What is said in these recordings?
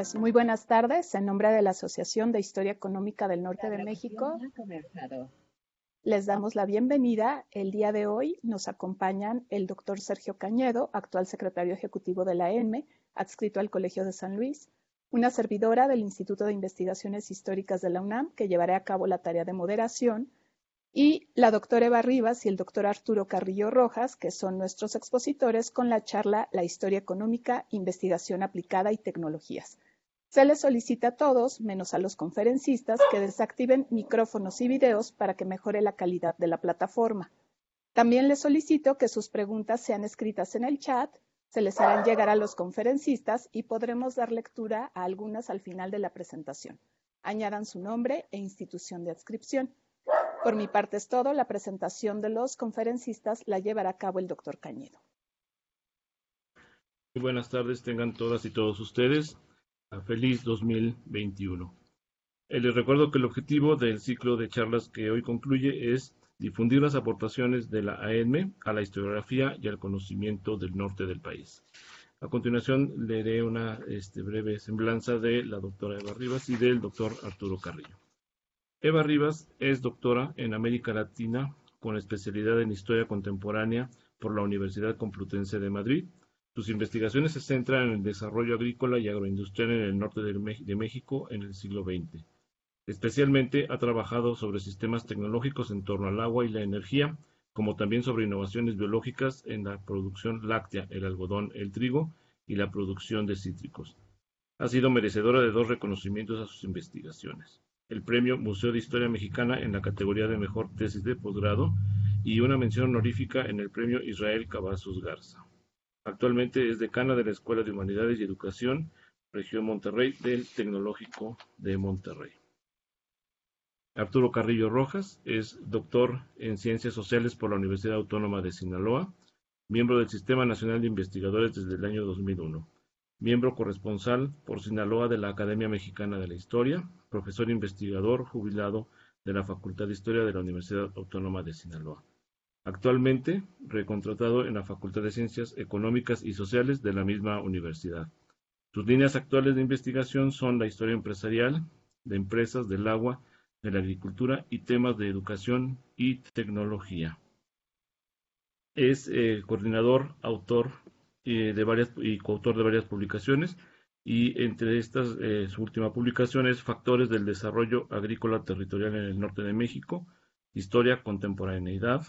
Pues, muy buenas tardes. En nombre de la Asociación de Historia Económica del Norte de México, les damos la bienvenida. El día de hoy nos acompañan el doctor Sergio Cañedo, actual secretario ejecutivo de la ENME, e, adscrito al Colegio de San Luis, una servidora del Instituto de Investigaciones Históricas de la UNAM, que llevará a cabo la tarea de moderación, y la doctora Eva Rivas y el doctor Arturo Carrillo Rojas, que son nuestros expositores con la charla La historia económica, investigación aplicada y tecnologías. Se les solicita a todos, menos a los conferencistas, que desactiven micrófonos y videos para que mejore la calidad de la plataforma. También les solicito que sus preguntas sean escritas en el chat, se les harán llegar a los conferencistas y podremos dar lectura a algunas al final de la presentación. Añadan su nombre e institución de adscripción. Por mi parte es todo. La presentación de los conferencistas la llevará a cabo el doctor Cañedo. Muy buenas tardes, tengan todas y todos ustedes feliz 2021. Eh, les recuerdo que el objetivo del ciclo de charlas que hoy concluye es difundir las aportaciones de la AM a la historiografía y al conocimiento del norte del país. A continuación leeré una este, breve semblanza de la doctora Eva Rivas y del doctor Arturo Carrillo. Eva Rivas es doctora en América Latina con especialidad en Historia Contemporánea por la Universidad Complutense de Madrid sus investigaciones se centran en el desarrollo agrícola y agroindustrial en el norte de México en el siglo XX. Especialmente ha trabajado sobre sistemas tecnológicos en torno al agua y la energía, como también sobre innovaciones biológicas en la producción láctea, el algodón, el trigo y la producción de cítricos. Ha sido merecedora de dos reconocimientos a sus investigaciones. El premio Museo de Historia Mexicana en la categoría de Mejor Tesis de Posgrado y una mención honorífica en el premio Israel Cavazos Garza. Actualmente es decana de la Escuela de Humanidades y Educación, Región Monterrey, del Tecnológico de Monterrey. Arturo Carrillo Rojas es doctor en Ciencias Sociales por la Universidad Autónoma de Sinaloa, miembro del Sistema Nacional de Investigadores desde el año 2001, miembro corresponsal por Sinaloa de la Academia Mexicana de la Historia, profesor investigador jubilado de la Facultad de Historia de la Universidad Autónoma de Sinaloa actualmente recontratado en la Facultad de Ciencias Económicas y Sociales de la misma universidad. Sus líneas actuales de investigación son la historia empresarial, de empresas, del agua, de la agricultura y temas de educación y tecnología. Es eh, coordinador, autor eh, de varias, y coautor de varias publicaciones y entre estas eh, su última publicación es Factores del Desarrollo Agrícola Territorial en el Norte de México, Historia, Contemporaneidad,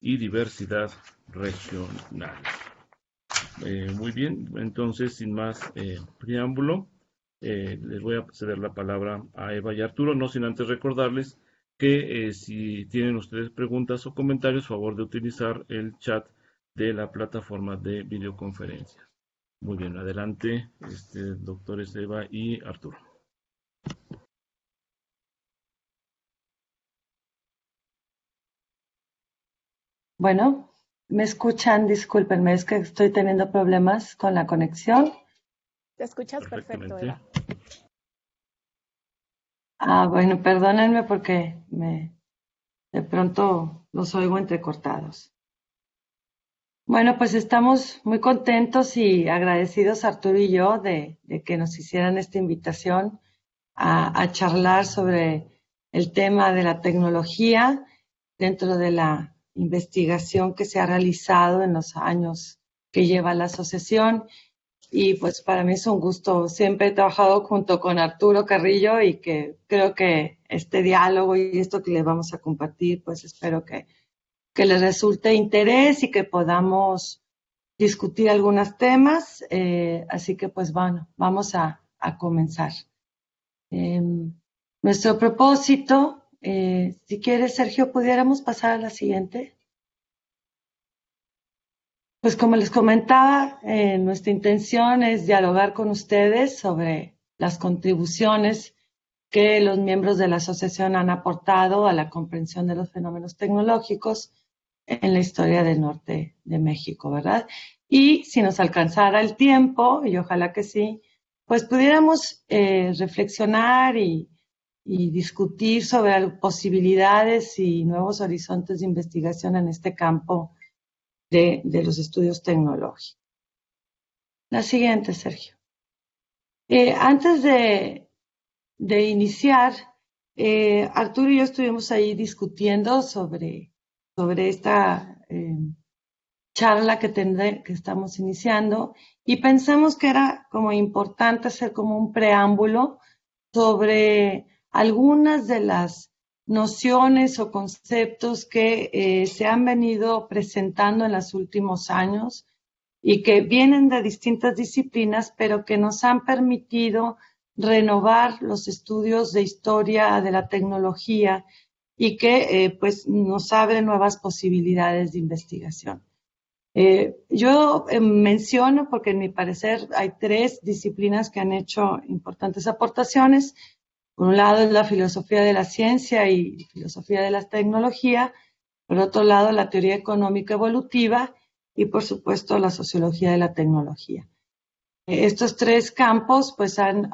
y diversidad regional. Eh, muy bien, entonces sin más eh, preámbulo, eh, les voy a ceder la palabra a Eva y Arturo, no sin antes recordarles que si tienen ustedes preguntas o comentarios, favor de utilizar el chat de la plataforma de videoconferencia. Muy bien, adelante, este, doctores Eva y Arturo. Bueno, me escuchan, discúlpenme, es que estoy teniendo problemas con la conexión. Te escuchas perfecto, Ah, bueno, perdónenme porque me de pronto los oigo entrecortados. Bueno, pues estamos muy contentos y agradecidos Arturo y yo de, que nos hicieran esta invitación a, charlar sobre el tema de la tecnología dentro de la investigación que se ha realizado en los años que lleva la asociación. Y pues para mí es un gusto. Siempre he trabajado junto con Arturo Carrillo y que creo que este diálogo y esto que le vamos a compartir, pues espero que, que les resulte interés y que podamos discutir algunos temas. Eh, así que pues bueno, vamos a, comenzar. Em, nuestro propósito eh, si quieres, Sergio, pudiéramos pasar a la siguiente. Pues como les comentaba, eh, nuestra intención es dialogar con ustedes sobre las contribuciones que los miembros de la asociación han aportado a la comprensión de los fenómenos tecnológicos en la historia del norte de México, ¿verdad? Y si nos alcanzara el tiempo, y ojalá que sí, pues pudiéramos eh, reflexionar y, y discutir sobre posibilidades y nuevos horizontes de investigación en este campo de, los estudios tecnológicos. La siguiente, Sergio. Eh, antes de, iniciar, eh, Arturo y yo estuvimos ahí discutiendo sobre, sobre esta eh, charla que, que estamos iniciando y pensamos que era como importante hacer como un preámbulo sobre algunas de las nociones o conceptos que eh, se han venido presentando en los últimos años y que vienen de distintas disciplinas, pero que nos han permitido renovar los estudios de historia de la tecnología y que eh, pues nos abren nuevas posibilidades de investigación. Eh, yo menciono, porque en mi parecer hay tres disciplinas que han hecho importantes aportaciones. Por un lado es la filosofía de la ciencia y filosofía de la tecnología, por otro lado la teoría económica evolutiva y por supuesto la sociología de la tecnología. Eh, estos tres campos pues han,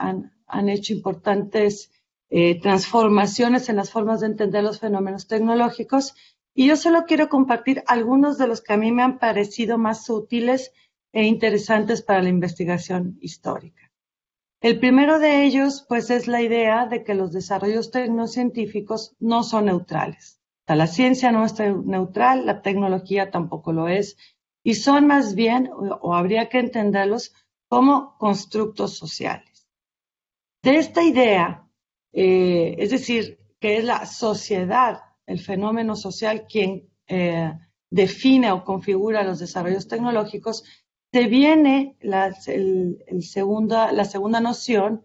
hecho importantes eh, transformaciones en las formas de entender los fenómenos tecnológicos y yo solo quiero compartir algunos de los que a mí me han parecido más útiles e interesantes para la investigación histórica. El primero de ellos, pues, es la idea de que los desarrollos tecnocientíficos no son neutrales. la ciencia no es neutral, la tecnología tampoco lo es, y son más bien, o habría que entenderlos, como constructos sociales. De esta idea, eh, es decir, que es la sociedad, el fenómeno social, quien eh, define o configura los desarrollos tecnológicos, se viene el, segunda, la segunda noción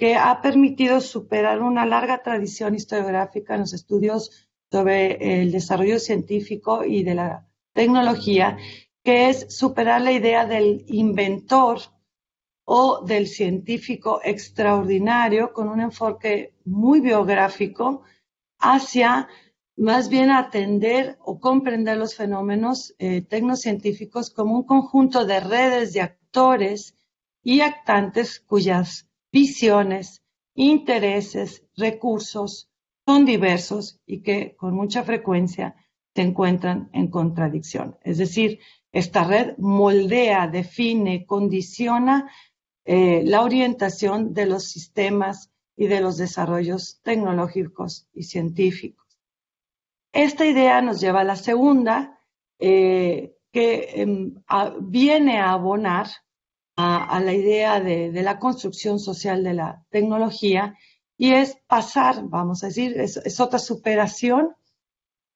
que ha permitido superar una larga tradición historiográfica en los estudios sobre el desarrollo científico y de la tecnología, que es superar la idea del inventor o del científico extraordinario con un enfoque muy biográfico hacia más bien atender o comprender los fenómenos eh, tecnocientíficos como un conjunto de redes de actores y actantes cuyas visiones, intereses, recursos son diversos y que con mucha frecuencia se encuentran en contradicción. Es decir, esta red moldea, define, condiciona eh, la orientación de los sistemas y de los desarrollos tecnológicos y científicos. Esta idea nos lleva a la segunda, eh, que em, viene a abonar a, la idea de, la construcción social de la tecnología y es pasar, vamos a decir, es, otra superación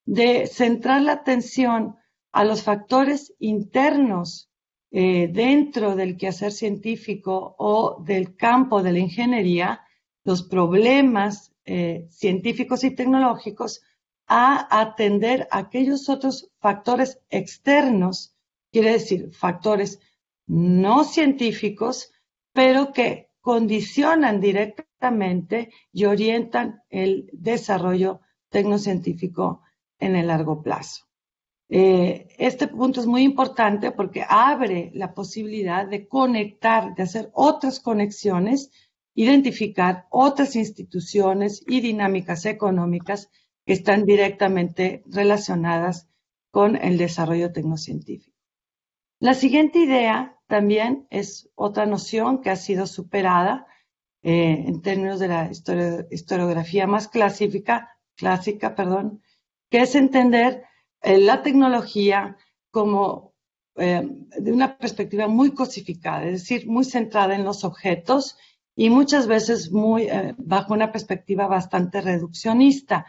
de centrar la atención a los factores internos eh, dentro del quehacer científico o del campo de la ingeniería, los problemas eh, científicos y tecnológicos, a atender aquellos otros factores externos, quiere decir, factores no científicos, pero que condicionan directamente y orientan el desarrollo tecnocientífico en el largo plazo. Eh, este punto es muy importante porque abre la posibilidad de conectar, de hacer otras conexiones, identificar otras instituciones y dinámicas económicas están directamente relacionadas con el desarrollo tecnocientífico. La siguiente idea también es otra noción que ha sido superada eh, en términos de la historiografía más clásica, clásica perdón, que es entender eh, la tecnología como eh, de una perspectiva muy cosificada, es decir, muy centrada en los objetos y muchas veces muy bajo una perspectiva bastante reduccionista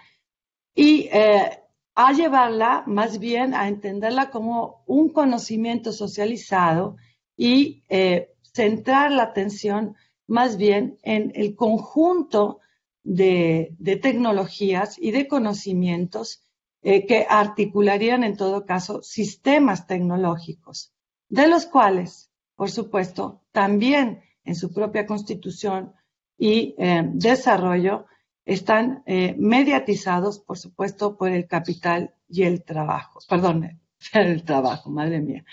y eh, a llevarla más bien a entenderla como un conocimiento socializado y eh, centrar la atención más bien en el conjunto de, tecnologías y de conocimientos eh, que articularían en todo caso sistemas tecnológicos, de los cuales, por supuesto, también en su propia constitución y desarrollo están eh, mediatizados, por supuesto, por el capital y el trabajo. Perdón, el trabajo, madre mía.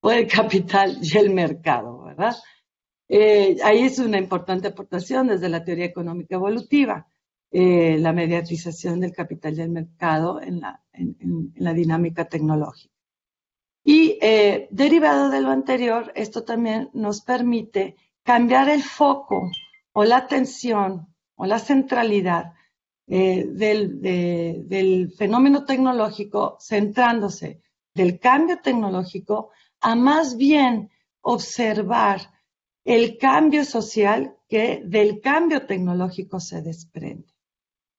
Por el capital y el mercado, ¿verdad? Eh, ahí es una importante aportación desde la teoría económica evolutiva, eh, la mediatización del capital y el mercado en la, la dinámica tecnológica. Y derivado de lo anterior, esto también nos permite cambiar el foco o la atención o la centralidad eh, del, fenómeno tecnológico centrándose del cambio tecnológico a más bien observar el cambio social que del cambio tecnológico se desprende.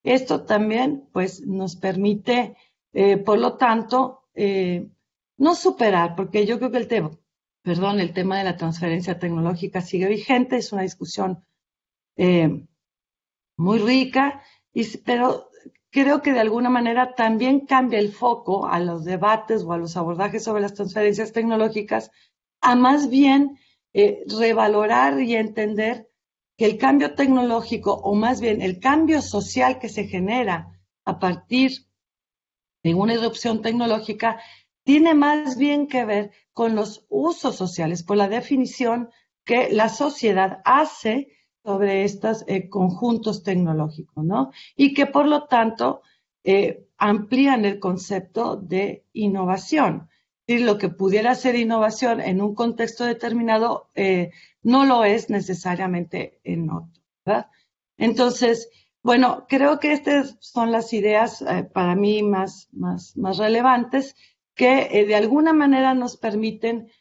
Esto también pues, nos permite, eh, por lo tanto, eh, no superar, porque yo creo que el tema, perdón, el tema de la transferencia tecnológica sigue vigente, es una discusión muy rica, y, pero creo que de alguna manera también cambia el foco a los debates o a los abordajes sobre las transferencias tecnológicas a más bien eh, revalorar y entender que el cambio tecnológico o más bien el cambio social que se genera a partir de una erupción tecnológica tiene más bien que ver con los usos sociales, por la definición que la sociedad hace sobre estos eh, conjuntos tecnológicos, ¿no? Y que por lo tanto eh, amplían el concepto de innovación. Y lo que pudiera ser innovación en un contexto determinado eh, no lo es necesariamente en otro, ¿verdad? Entonces, bueno, creo que estas son las ideas para mí más, más, relevantes que de alguna manera nos permiten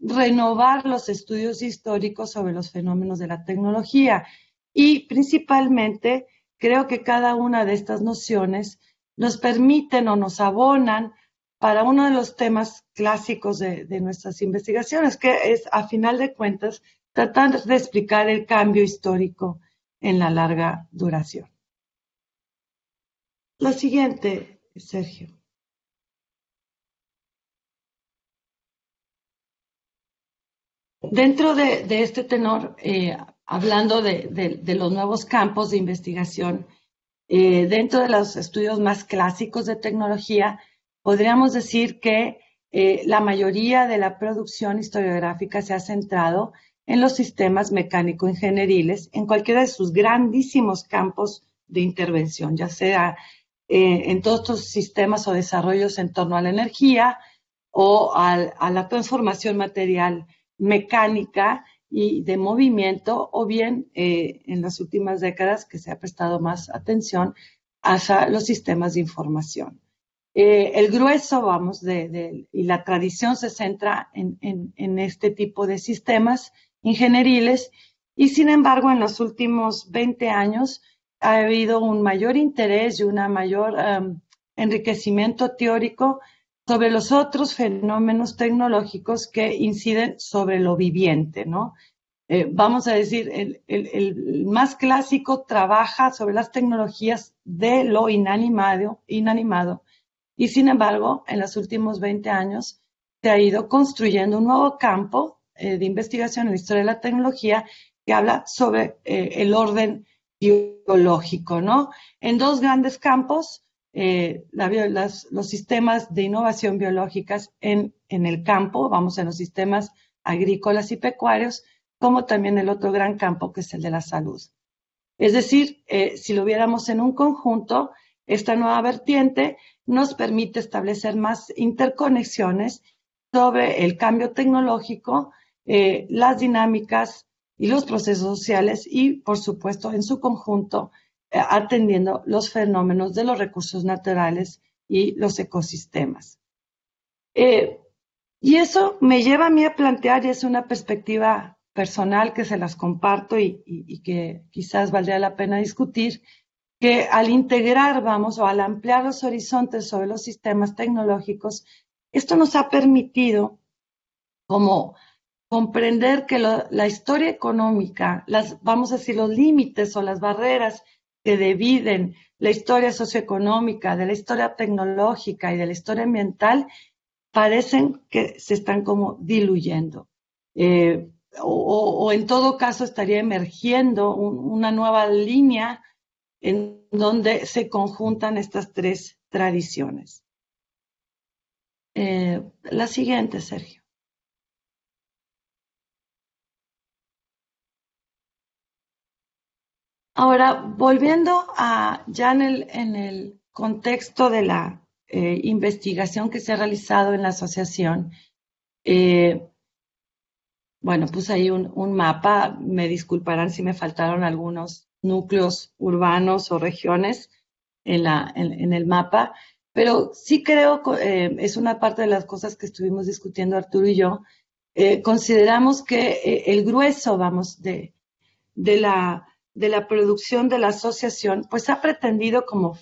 renovar los estudios históricos sobre los fenómenos de la tecnología. Y principalmente, creo que cada una de estas nociones nos permiten o nos abonan para uno de los temas clásicos de, nuestras investigaciones, que es, a final de cuentas, tratar de explicar el cambio histórico en la larga duración. Lo siguiente, Sergio. Dentro de, este tenor, eh, hablando de, los nuevos campos de investigación, eh, dentro de los estudios más clásicos de tecnología, podríamos decir que eh, la mayoría de la producción historiográfica se ha centrado en los sistemas mecánico-ingenieriles, en cualquiera de sus grandísimos campos de intervención, ya sea en todos estos sistemas o desarrollos en torno a la energía o a la transformación material mecánica y de movimiento, o bien eh, en las últimas décadas que se ha prestado más atención hacia los sistemas de información. Eh, el grueso, vamos, de, y la tradición se centra en, en, este tipo de sistemas ingenieriles y sin embargo en los últimos 20 años ha habido un mayor interés y un mayor em, enriquecimiento teórico sobre los otros fenómenos tecnológicos que inciden sobre lo viviente, ¿no? Eh, vamos a decir, el, más clásico trabaja sobre las tecnologías de lo inanimado, inanimado y sin embargo, en los últimos 20 años se ha ido construyendo un nuevo campo eh, de investigación en la historia de la tecnología que habla sobre eh, el orden biológico, ¿no? En dos grandes campos, eh, los sistemas de innovación biológicas en, el campo, vamos, en los sistemas agrícolas y pecuarios, como también el otro gran campo que es el de la salud. Es decir, eh, si lo viéramos en un conjunto, esta nueva vertiente nos permite establecer más interconexiones sobre el cambio tecnológico, eh, las dinámicas y los procesos sociales y, por supuesto, en su conjunto, eh, atendiendo los fenómenos de los recursos naturales y los ecosistemas. Eh, y eso me lleva a mí a plantear, y es una perspectiva personal que se las comparto y, que quizás valdría la pena discutir, que al integrar, vamos, o al ampliar los horizontes sobre los sistemas tecnológicos, esto nos ha permitido como comprender que la historia económica, las, vamos a decir, los límites o las barreras que dividen la historia socioeconómica, de la historia tecnológica y de la historia ambiental, parecen que se están como diluyendo. Eh, o, en todo caso estaría emergiendo una nueva línea en donde se conjuntan estas tres tradiciones. Eh, la siguiente, Sergio. Ahora, volviendo a ya en el, contexto de la eh, investigación que se ha realizado en la asociación, eh, bueno, puse ahí un, mapa, me disculparán si me faltaron algunos núcleos urbanos o regiones en, en, el mapa, pero sí creo, eh, es una parte de las cosas que estuvimos discutiendo Arturo y yo, consideramos que el grueso, vamos, de la de la producción de la asociación, pues ha pretendido como,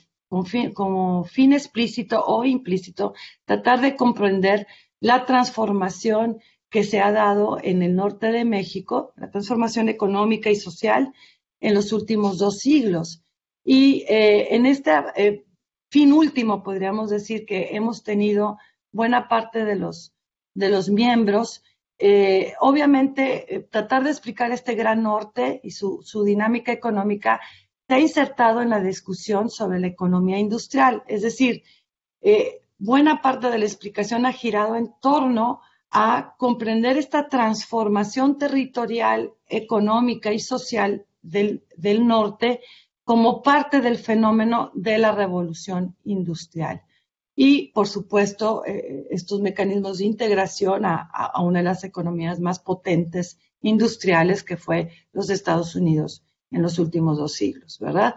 fin, explícito o implícito tratar de comprender la transformación que se ha dado en el norte de México, la transformación económica y social en los últimos dos siglos. Y eh, en este eh, fin último podríamos decir que hemos tenido buena parte de los, de los miembros eh, obviamente, eh, tratar de explicar este gran norte y su, dinámica económica se ha insertado en la discusión sobre la economía industrial. Es decir, eh, buena parte de la explicación ha girado en torno a comprender esta transformación territorial, económica y social del norte como parte del fenómeno de la revolución industrial. Y, por supuesto, eh, estos mecanismos de integración a, una de las economías más potentes industriales que fue los Estados Unidos en los últimos dos siglos, ¿verdad?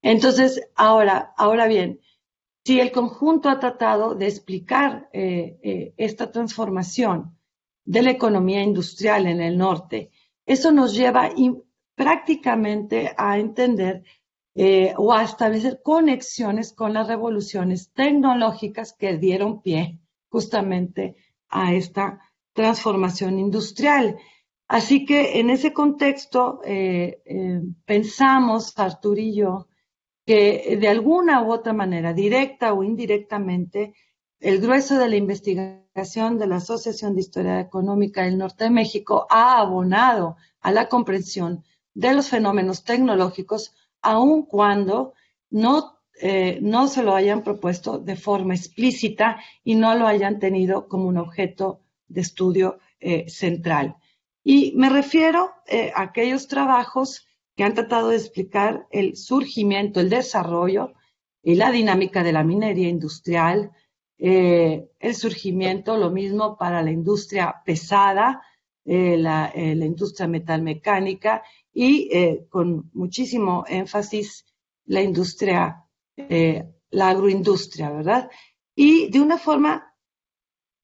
Entonces, ahora, ahora bien, si el conjunto ha tratado de explicar eh, eh, esta transformación de la economía industrial en el norte, eso nos lleva prácticamente a entender eh, o a establecer conexiones con las revoluciones tecnológicas que dieron pie justamente a esta transformación industrial. Así que en ese contexto eh, eh, pensamos, Artur y yo, que de alguna u otra manera, directa o indirectamente, el grueso de la investigación de la Asociación de Historia Económica del Norte de México ha abonado a la comprensión de los fenómenos tecnológicos aun cuando no, eh, no se lo hayan propuesto de forma explícita y no lo hayan tenido como un objeto de estudio eh, central. Y me refiero eh, a aquellos trabajos que han tratado de explicar el surgimiento, el desarrollo y la dinámica de la minería industrial, el surgimiento, lo mismo para la industria pesada, la, la, industria metalmecánica y eh, con muchísimo énfasis la industria, eh, la agroindustria, ¿verdad? Y de una forma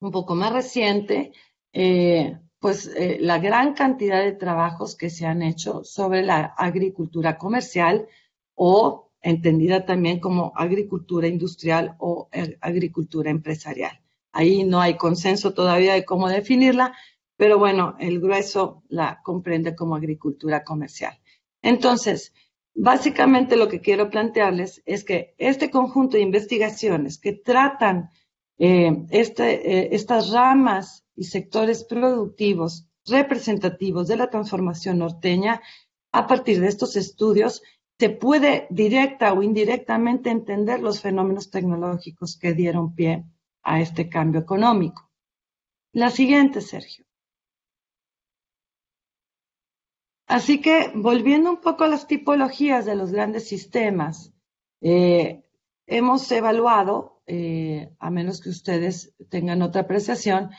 un poco más reciente, eh, pues la gran cantidad de trabajos que se han hecho sobre la agricultura comercial o entendida también como agricultura industrial o agricultura empresarial. Ahí no hay consenso todavía de cómo definirla, pero bueno, el grueso la comprende como agricultura comercial. Entonces, básicamente lo que quiero plantearles es que este conjunto de investigaciones que tratan eh, este, eh, estas ramas y sectores productivos representativos de la transformación norteña, a partir de estos estudios se puede directa o indirectamente entender los fenómenos tecnológicos que dieron pie a este cambio económico. La siguiente, Sergio. Así que volviendo un poco a las tipologías de los grandes sistemas, eh, hemos evaluado, eh, a menos que ustedes tengan otra apreciación,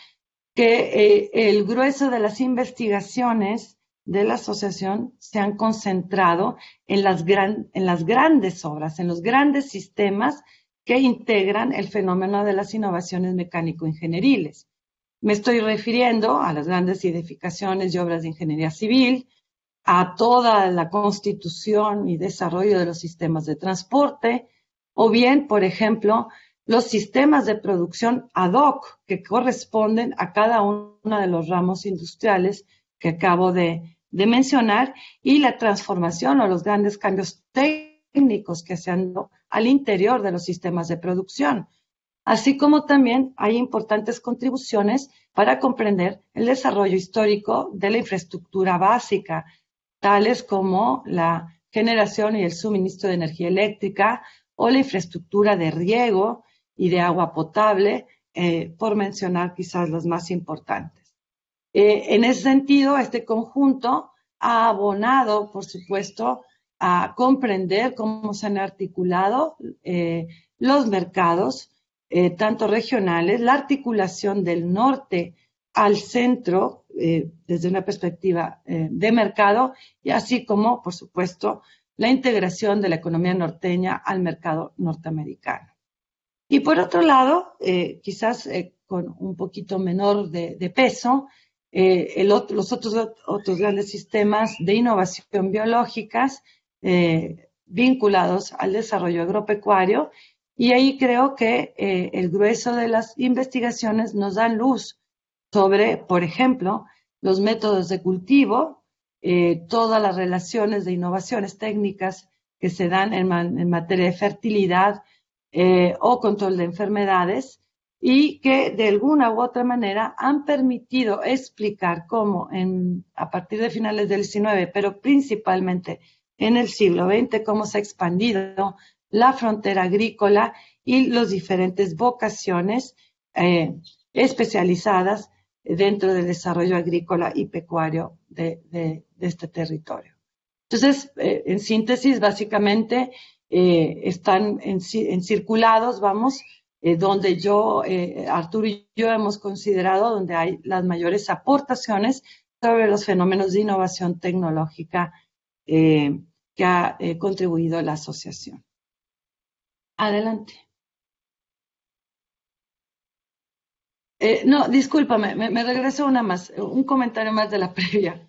que eh, el grueso de las investigaciones de la asociación se han concentrado en las, grandes obras, en los grandes sistemas que integran el fenómeno de las innovaciones mecánico-ingenieriles. Me estoy refiriendo a las grandes edificaciones y obras de ingeniería civil, a toda la constitución y desarrollo de los sistemas de transporte, o bien, por ejemplo, los sistemas de producción ad hoc que corresponden a cada uno de los ramos industriales que acabo de, mencionar y la transformación o los grandes cambios técnicos que se han dado al interior de los sistemas de producción, así como también hay importantes contribuciones para comprender el desarrollo histórico de la infraestructura básica, tales como la generación y el suministro de energía eléctrica o la infraestructura de riego y de agua potable, eh, por mencionar quizás los más importantes. Eh, en ese sentido, este conjunto ha abonado, por supuesto, a comprender cómo se han articulado eh, los mercados, tanto regionales, la articulación del norte al centro eh, desde una perspectiva eh, de mercado y así como, por supuesto, la integración de la economía norteña al mercado norteamericano. Y por otro lado, eh, quizás con un poquito menor de, peso, los otros, otros grandes sistemas de innovación biológicas vinculados al desarrollo agropecuario. Y ahí creo que el grueso de las investigaciones nos dan luz sobre, por ejemplo, los métodos de cultivo, eh, todas las relaciones de innovaciones técnicas que se dan en, materia de fertilidad eh, o control de enfermedades y que de alguna u otra manera han permitido explicar cómo a partir de finales del XIX, pero principalmente en el siglo XX, cómo se ha expandido la frontera agrícola y las diferentes vocaciones eh, especializadas dentro del desarrollo agrícola y pecuario de, este territorio. Entonces, eh, en síntesis, básicamente eh, están en, circulados, vamos, eh, donde yo, Arturo y yo hemos considerado donde hay las mayores aportaciones sobre los fenómenos de innovación tecnológica que ha contribuido la asociación. Adelante. Eh, no, discúlpame, me, regreso una más, un comentario más de la previa.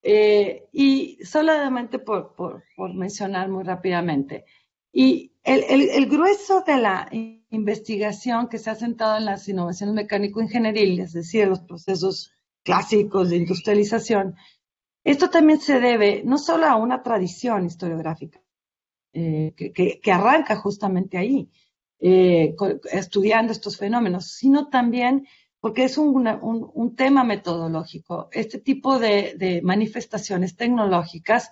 Eh, y solamente por, mencionar muy rápidamente. Y el, grueso de la investigación que se ha sentado en las innovaciones mecánico-ingenieriles, es decir, los procesos clásicos de industrialización, esto también se debe no solo a una tradición historiográfica eh, que, arranca justamente ahí, eh, estudiando estos fenómenos, sino también porque es un, tema metodológico. Este tipo de, manifestaciones tecnológicas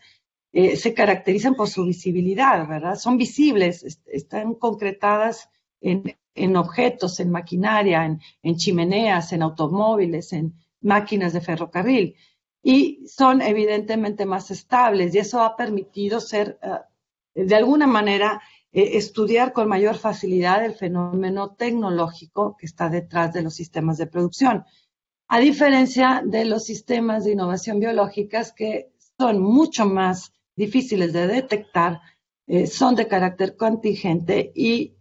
eh, se caracterizan por su visibilidad, ¿verdad? Son visibles, están concretadas en, objetos, en maquinaria, en, chimeneas, en automóviles, en máquinas de ferrocarril y son evidentemente más estables y eso ha permitido ser ah, de alguna manera eh, estudiar con mayor facilidad el fenómeno tecnológico que está detrás de los sistemas de producción, a diferencia de los sistemas de innovación biológicas que son mucho más difíciles de detectar, eh, son de carácter contingente y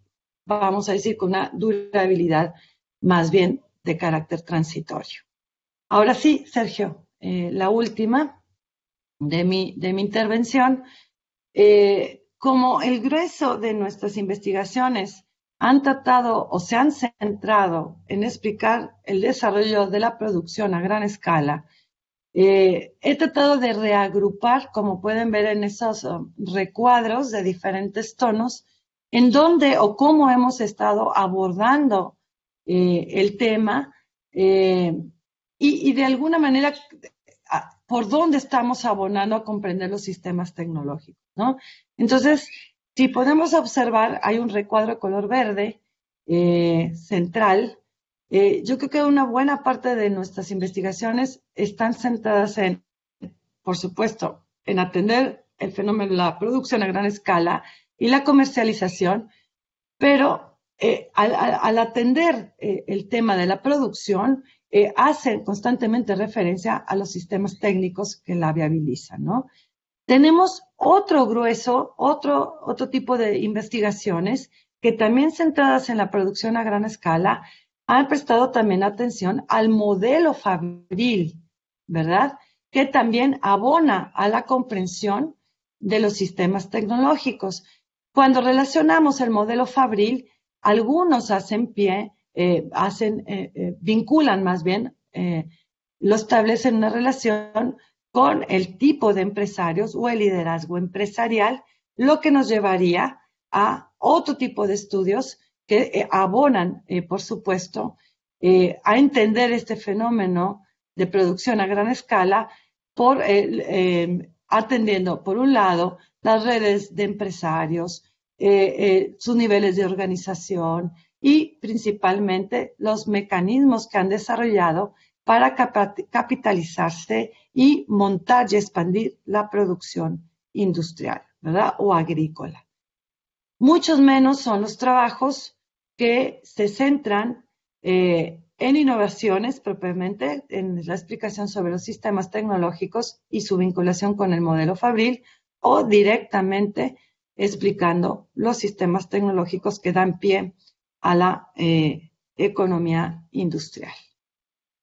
vamos a decir con una durabilidad más bien de carácter transitorio. Ahora sí, Sergio, eh, la última de mi, de mi intervención como el grueso de nuestras investigaciones han tratado o se han centrado en explicar el desarrollo de la producción a gran escala, eh, he tratado de reagrupar, como pueden ver en esos um, recuadros de diferentes tonos, en dónde o cómo hemos estado abordando eh, el tema eh, y, de alguna manera por dónde estamos abonando a comprender los sistemas tecnológicos. Entonces, si podemos observar, hay un recuadro de color verde eh, central. Eh, yo creo que una buena parte de nuestras investigaciones están centradas en, por supuesto, en atender el fenómeno de la producción a gran escala y la comercialización, pero eh, al, atender el tema de la producción, hacen constantemente referencia a los sistemas técnicos que la viabilizan, tenemos otro grueso, otro, otro tipo de investigaciones que también centradas en la producción a gran escala han prestado también atención al modelo fabril, ¿verdad? Que también abona a la comprensión de los sistemas tecnológicos. Cuando relacionamos el modelo fabril, algunos hacen pie, eh, hacen, eh, eh, vinculan más bien, lo establecen una relación con el tipo de empresarios o el liderazgo empresarial, lo que nos llevaría a otro tipo de estudios que eh, abonan, eh, por supuesto, eh, a entender este fenómeno de producción a gran escala, em, atendiendo, por un lado, las redes de empresarios, sus niveles de organización y principalmente los mecanismos que han desarrollado para capitalizarse y montar y expandir la producción industrial, ¿verdad? O agrícola. Muchos menos son los trabajos que se centran eh, en innovaciones propiamente, en la explicación sobre los sistemas tecnológicos y su vinculación con el modelo fabril, o directamente explicando los sistemas tecnológicos que dan pie a la eh, economía industrial.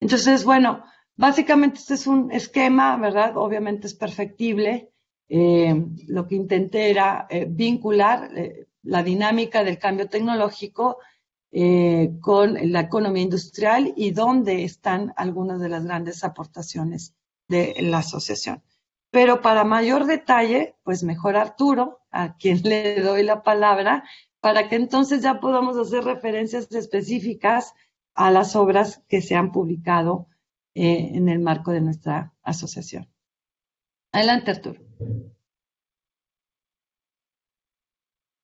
Entonces, bueno, Básicamente este es un esquema, ¿verdad? Obviamente es perfectible. Eh, lo que intenté era eh, vincular eh, la dinámica del cambio tecnológico con la economía industrial y dónde están algunas de las grandes aportaciones de la asociación. Pero para mayor detalle, pues mejor Arturo, a quien le doy la palabra, para que entonces ya podamos hacer referencias específicas a las obras que se han publicado eh, en el marco de nuestra asociación. Adelante, Arturo.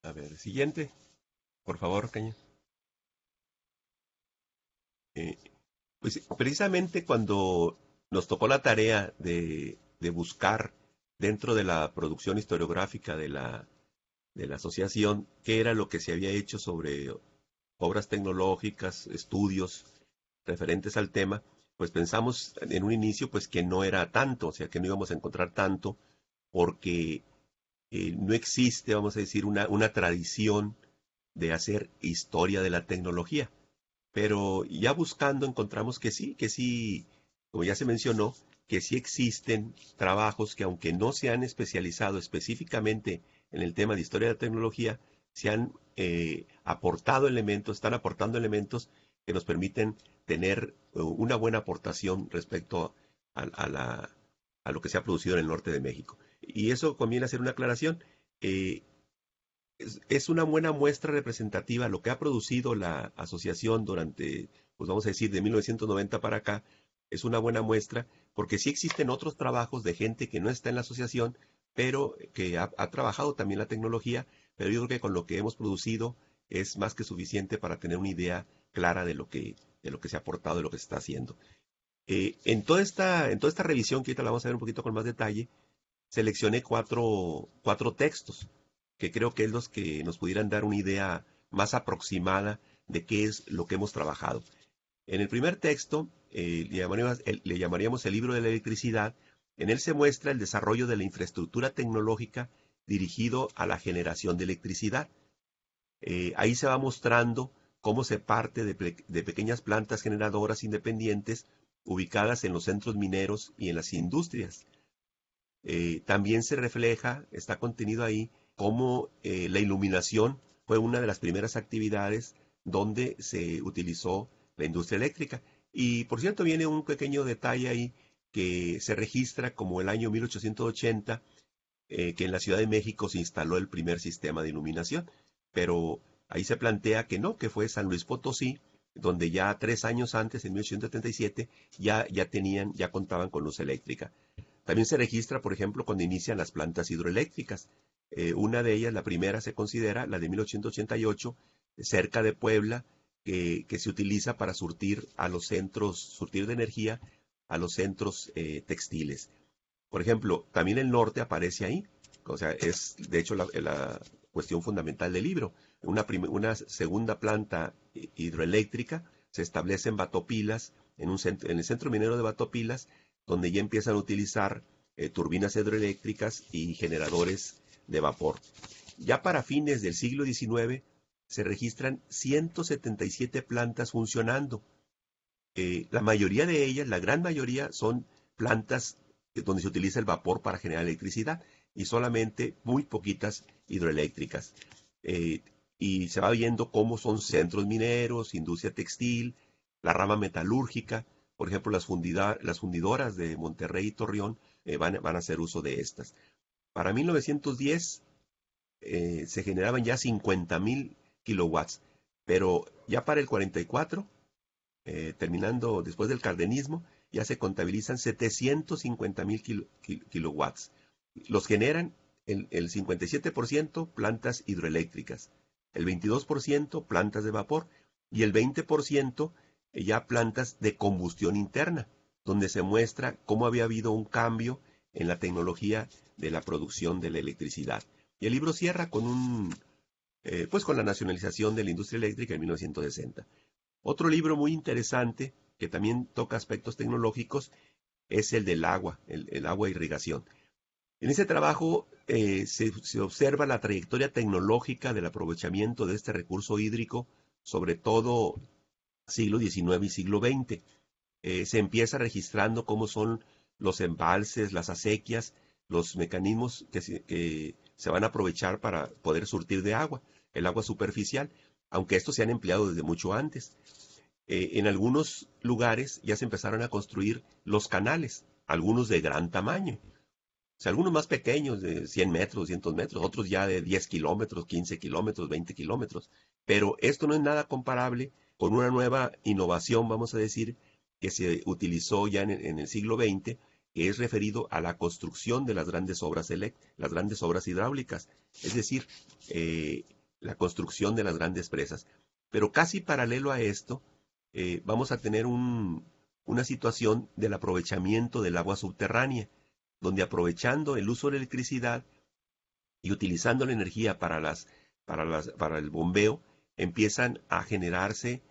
A ver, siguiente. Por favor, Caña. Eh, pues precisamente cuando nos tocó la tarea de, de, buscar dentro de la producción historiográfica de la, de la asociación qué era lo que se había hecho sobre obras tecnológicas, estudios referentes al tema, pues pensamos en un inicio pues que no era tanto, o sea, que no íbamos a encontrar tanto, porque eh, no existe, vamos a decir, una, tradición de hacer historia de la tecnología. Pero ya buscando encontramos que sí, que sí, como ya se mencionó, que sí existen trabajos que aunque no se han especializado específicamente en el tema de historia de la tecnología, se han eh, aportado elementos, están aportando elementos que nos permiten tener eh, una buena aportación respecto a, la, lo que se ha producido en el norte de México. Y eso conviene hacer una aclaración. Eh, es, una buena muestra representativa lo que ha producido la asociación durante, pues vamos a decir, de 1990 para acá. Es una buena muestra porque sí existen otros trabajos de gente que no está en la asociación, pero que ha, ha trabajado también la tecnología, pero yo creo que con lo que hemos producido es más que suficiente para tener una idea clara de lo que, lo que se ha aportado, de lo que se está haciendo. Eh, en, toda esta, en toda esta revisión, que ahorita la vamos a ver un poquito con más detalle, seleccioné cuatro, textos que creo que es los que nos pudieran dar una idea más aproximada de qué es lo que hemos trabajado. En el primer texto eh, le, llamaríamos, el libro de la electricidad. En él se muestra el desarrollo de la infraestructura tecnológica dirigido a la generación de electricidad. Eh, ahí se va mostrando cómo se parte de, pequeñas plantas generadoras independientes ubicadas en los centros mineros y en las industrias. Eh, también se refleja, está contenido ahí, cómo eh, la iluminación fue una de las primeras actividades donde se utilizó la industria eléctrica. Y por cierto, viene un pequeño detalle ahí que se registra como el año 1880, eh, que en la Ciudad de México se instaló el primer sistema de iluminación, pero Ahí se plantea que no, que fue San Luis Potosí, donde ya tres años antes, en 1837, ya, ya tenían, ya contaban con luz eléctrica. También se registra, por ejemplo, cuando inician las plantas hidroeléctricas. Eh, una de ellas, la primera, se considera la de 1888, cerca de Puebla, que, se utiliza para surtir a los centros, surtir de energía a los centros eh, textiles. Por ejemplo, también el norte aparece ahí. O sea, es de hecho la cuestión fundamental del libro una, segunda planta hidroeléctrica, se establece en, Batopilas, en el centro minero de Batopilas, donde ya empiezan a utilizar eh, turbinas hidroeléctricas y generadores de vapor. Ya para fines del siglo XIX se registran 177 plantas funcionando. Eh, la mayoría de ellas, la gran mayoría, son plantas donde se utiliza el vapor para generar electricidad y solamente muy poquitas hidroeléctricas. Eh, y se va viendo cómo son centros mineros, industria textil, la rama metalúrgica, por ejemplo, las, las fundidoras de Monterrey y Torreón eh, van, a hacer uso de estas. Para 1910 eh, se generaban ya 50 mil kilowatts, pero ya para el 44, eh, terminando después del cardenismo, ya se contabilizan 750 mil kilowatts. Los generan el 57% plantas hidroeléctricas, el 22% plantas de vapor y el 20% eh, ya plantas de combustión interna, donde se muestra cómo había habido un cambio en la tecnología de la producción de la electricidad. Y el libro cierra con un eh, pues con la nacionalización de la industria eléctrica en 1960. Otro libro muy interesante que también toca aspectos tecnológicos es el del agua, el, el agua e irrigación. En ese trabajo eh, se, observa la trayectoria tecnológica del aprovechamiento de este recurso hídrico, sobre todo siglo XIX y siglo XX. Eh, se empieza registrando cómo son los embalses, las acequias, los mecanismos que se, van a aprovechar para poder surtir de agua, el agua superficial, aunque estos se han empleado desde mucho antes. Eh, en algunos lugares ya se empezaron a construir los canales, algunos de gran tamaño algunos más pequeños de 100 metros, 200 metros, otros ya de 10 kilómetros, 15 kilómetros, 20 kilómetros. Pero esto no es nada comparable con una nueva innovación, vamos a decir, que se utilizó ya en, el siglo XX, que es referido a la construcción de las grandes obras, las grandes obras hidráulicas, es decir, eh, la construcción de las grandes presas. Pero casi paralelo a esto, eh, vamos a tener una situación del aprovechamiento del agua subterránea donde aprovechando el uso de la electricidad y utilizando la energía para, el bombeo, empiezan a generarse eh,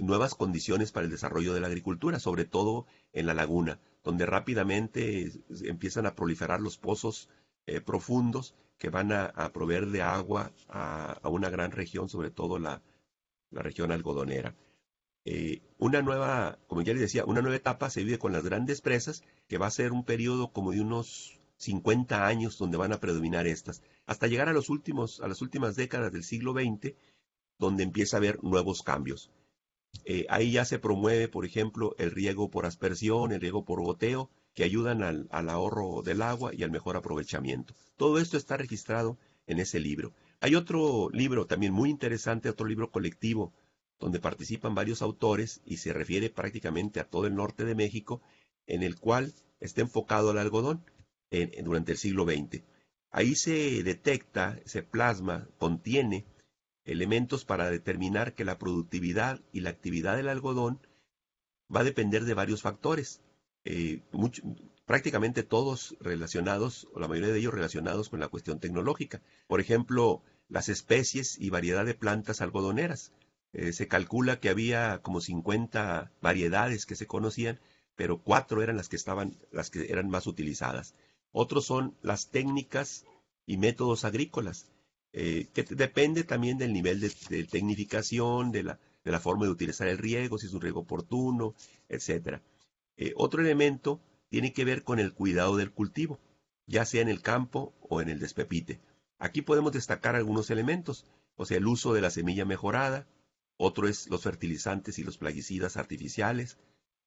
nuevas condiciones para el desarrollo de la agricultura, sobre todo en la laguna, donde rápidamente empiezan a proliferar los pozos eh, profundos que van a, proveer de agua a, una gran región, sobre todo la región algodonera. Eh, una nueva, como ya les decía, una nueva etapa se vive con las grandes presas, que va a ser un periodo como de unos 50 años donde van a predominar estas, hasta llegar a, los últimos, a las últimas décadas del siglo XX, donde empieza a haber nuevos cambios. Eh, ahí ya se promueve, por ejemplo, el riego por aspersión, el riego por goteo, que ayudan al ahorro del agua y al mejor aprovechamiento. Todo esto está registrado en ese libro. Hay otro libro también muy interesante, otro libro colectivo donde participan varios autores y se refiere prácticamente a todo el norte de México, en el cual está enfocado el algodón durante el siglo XX. Ahí se detecta, se plasma, contiene elementos para determinar que la productividad y la actividad del algodón va a depender de varios factores, eh, prácticamente todos relacionados, o la mayoría de ellos relacionados con la cuestión tecnológica. Por ejemplo, las especies y variedad de plantas algodoneras. Eh, se calcula que había como 50 variedades que se conocían, pero cuatro eran las que estaban, las que eran más utilizadas. Otros son las técnicas y métodos agrícolas, eh, que depende también del nivel de, tecnificación, de la, forma de utilizar el riego, si es un riego oportuno, etc. Eh, otro elemento tiene que ver con el cuidado del cultivo, ya sea en el campo o en el despepite. Aquí podemos destacar algunos elementos, o sea, el uso de la semilla mejorada, otro es los fertilizantes y los plaguicidas artificiales,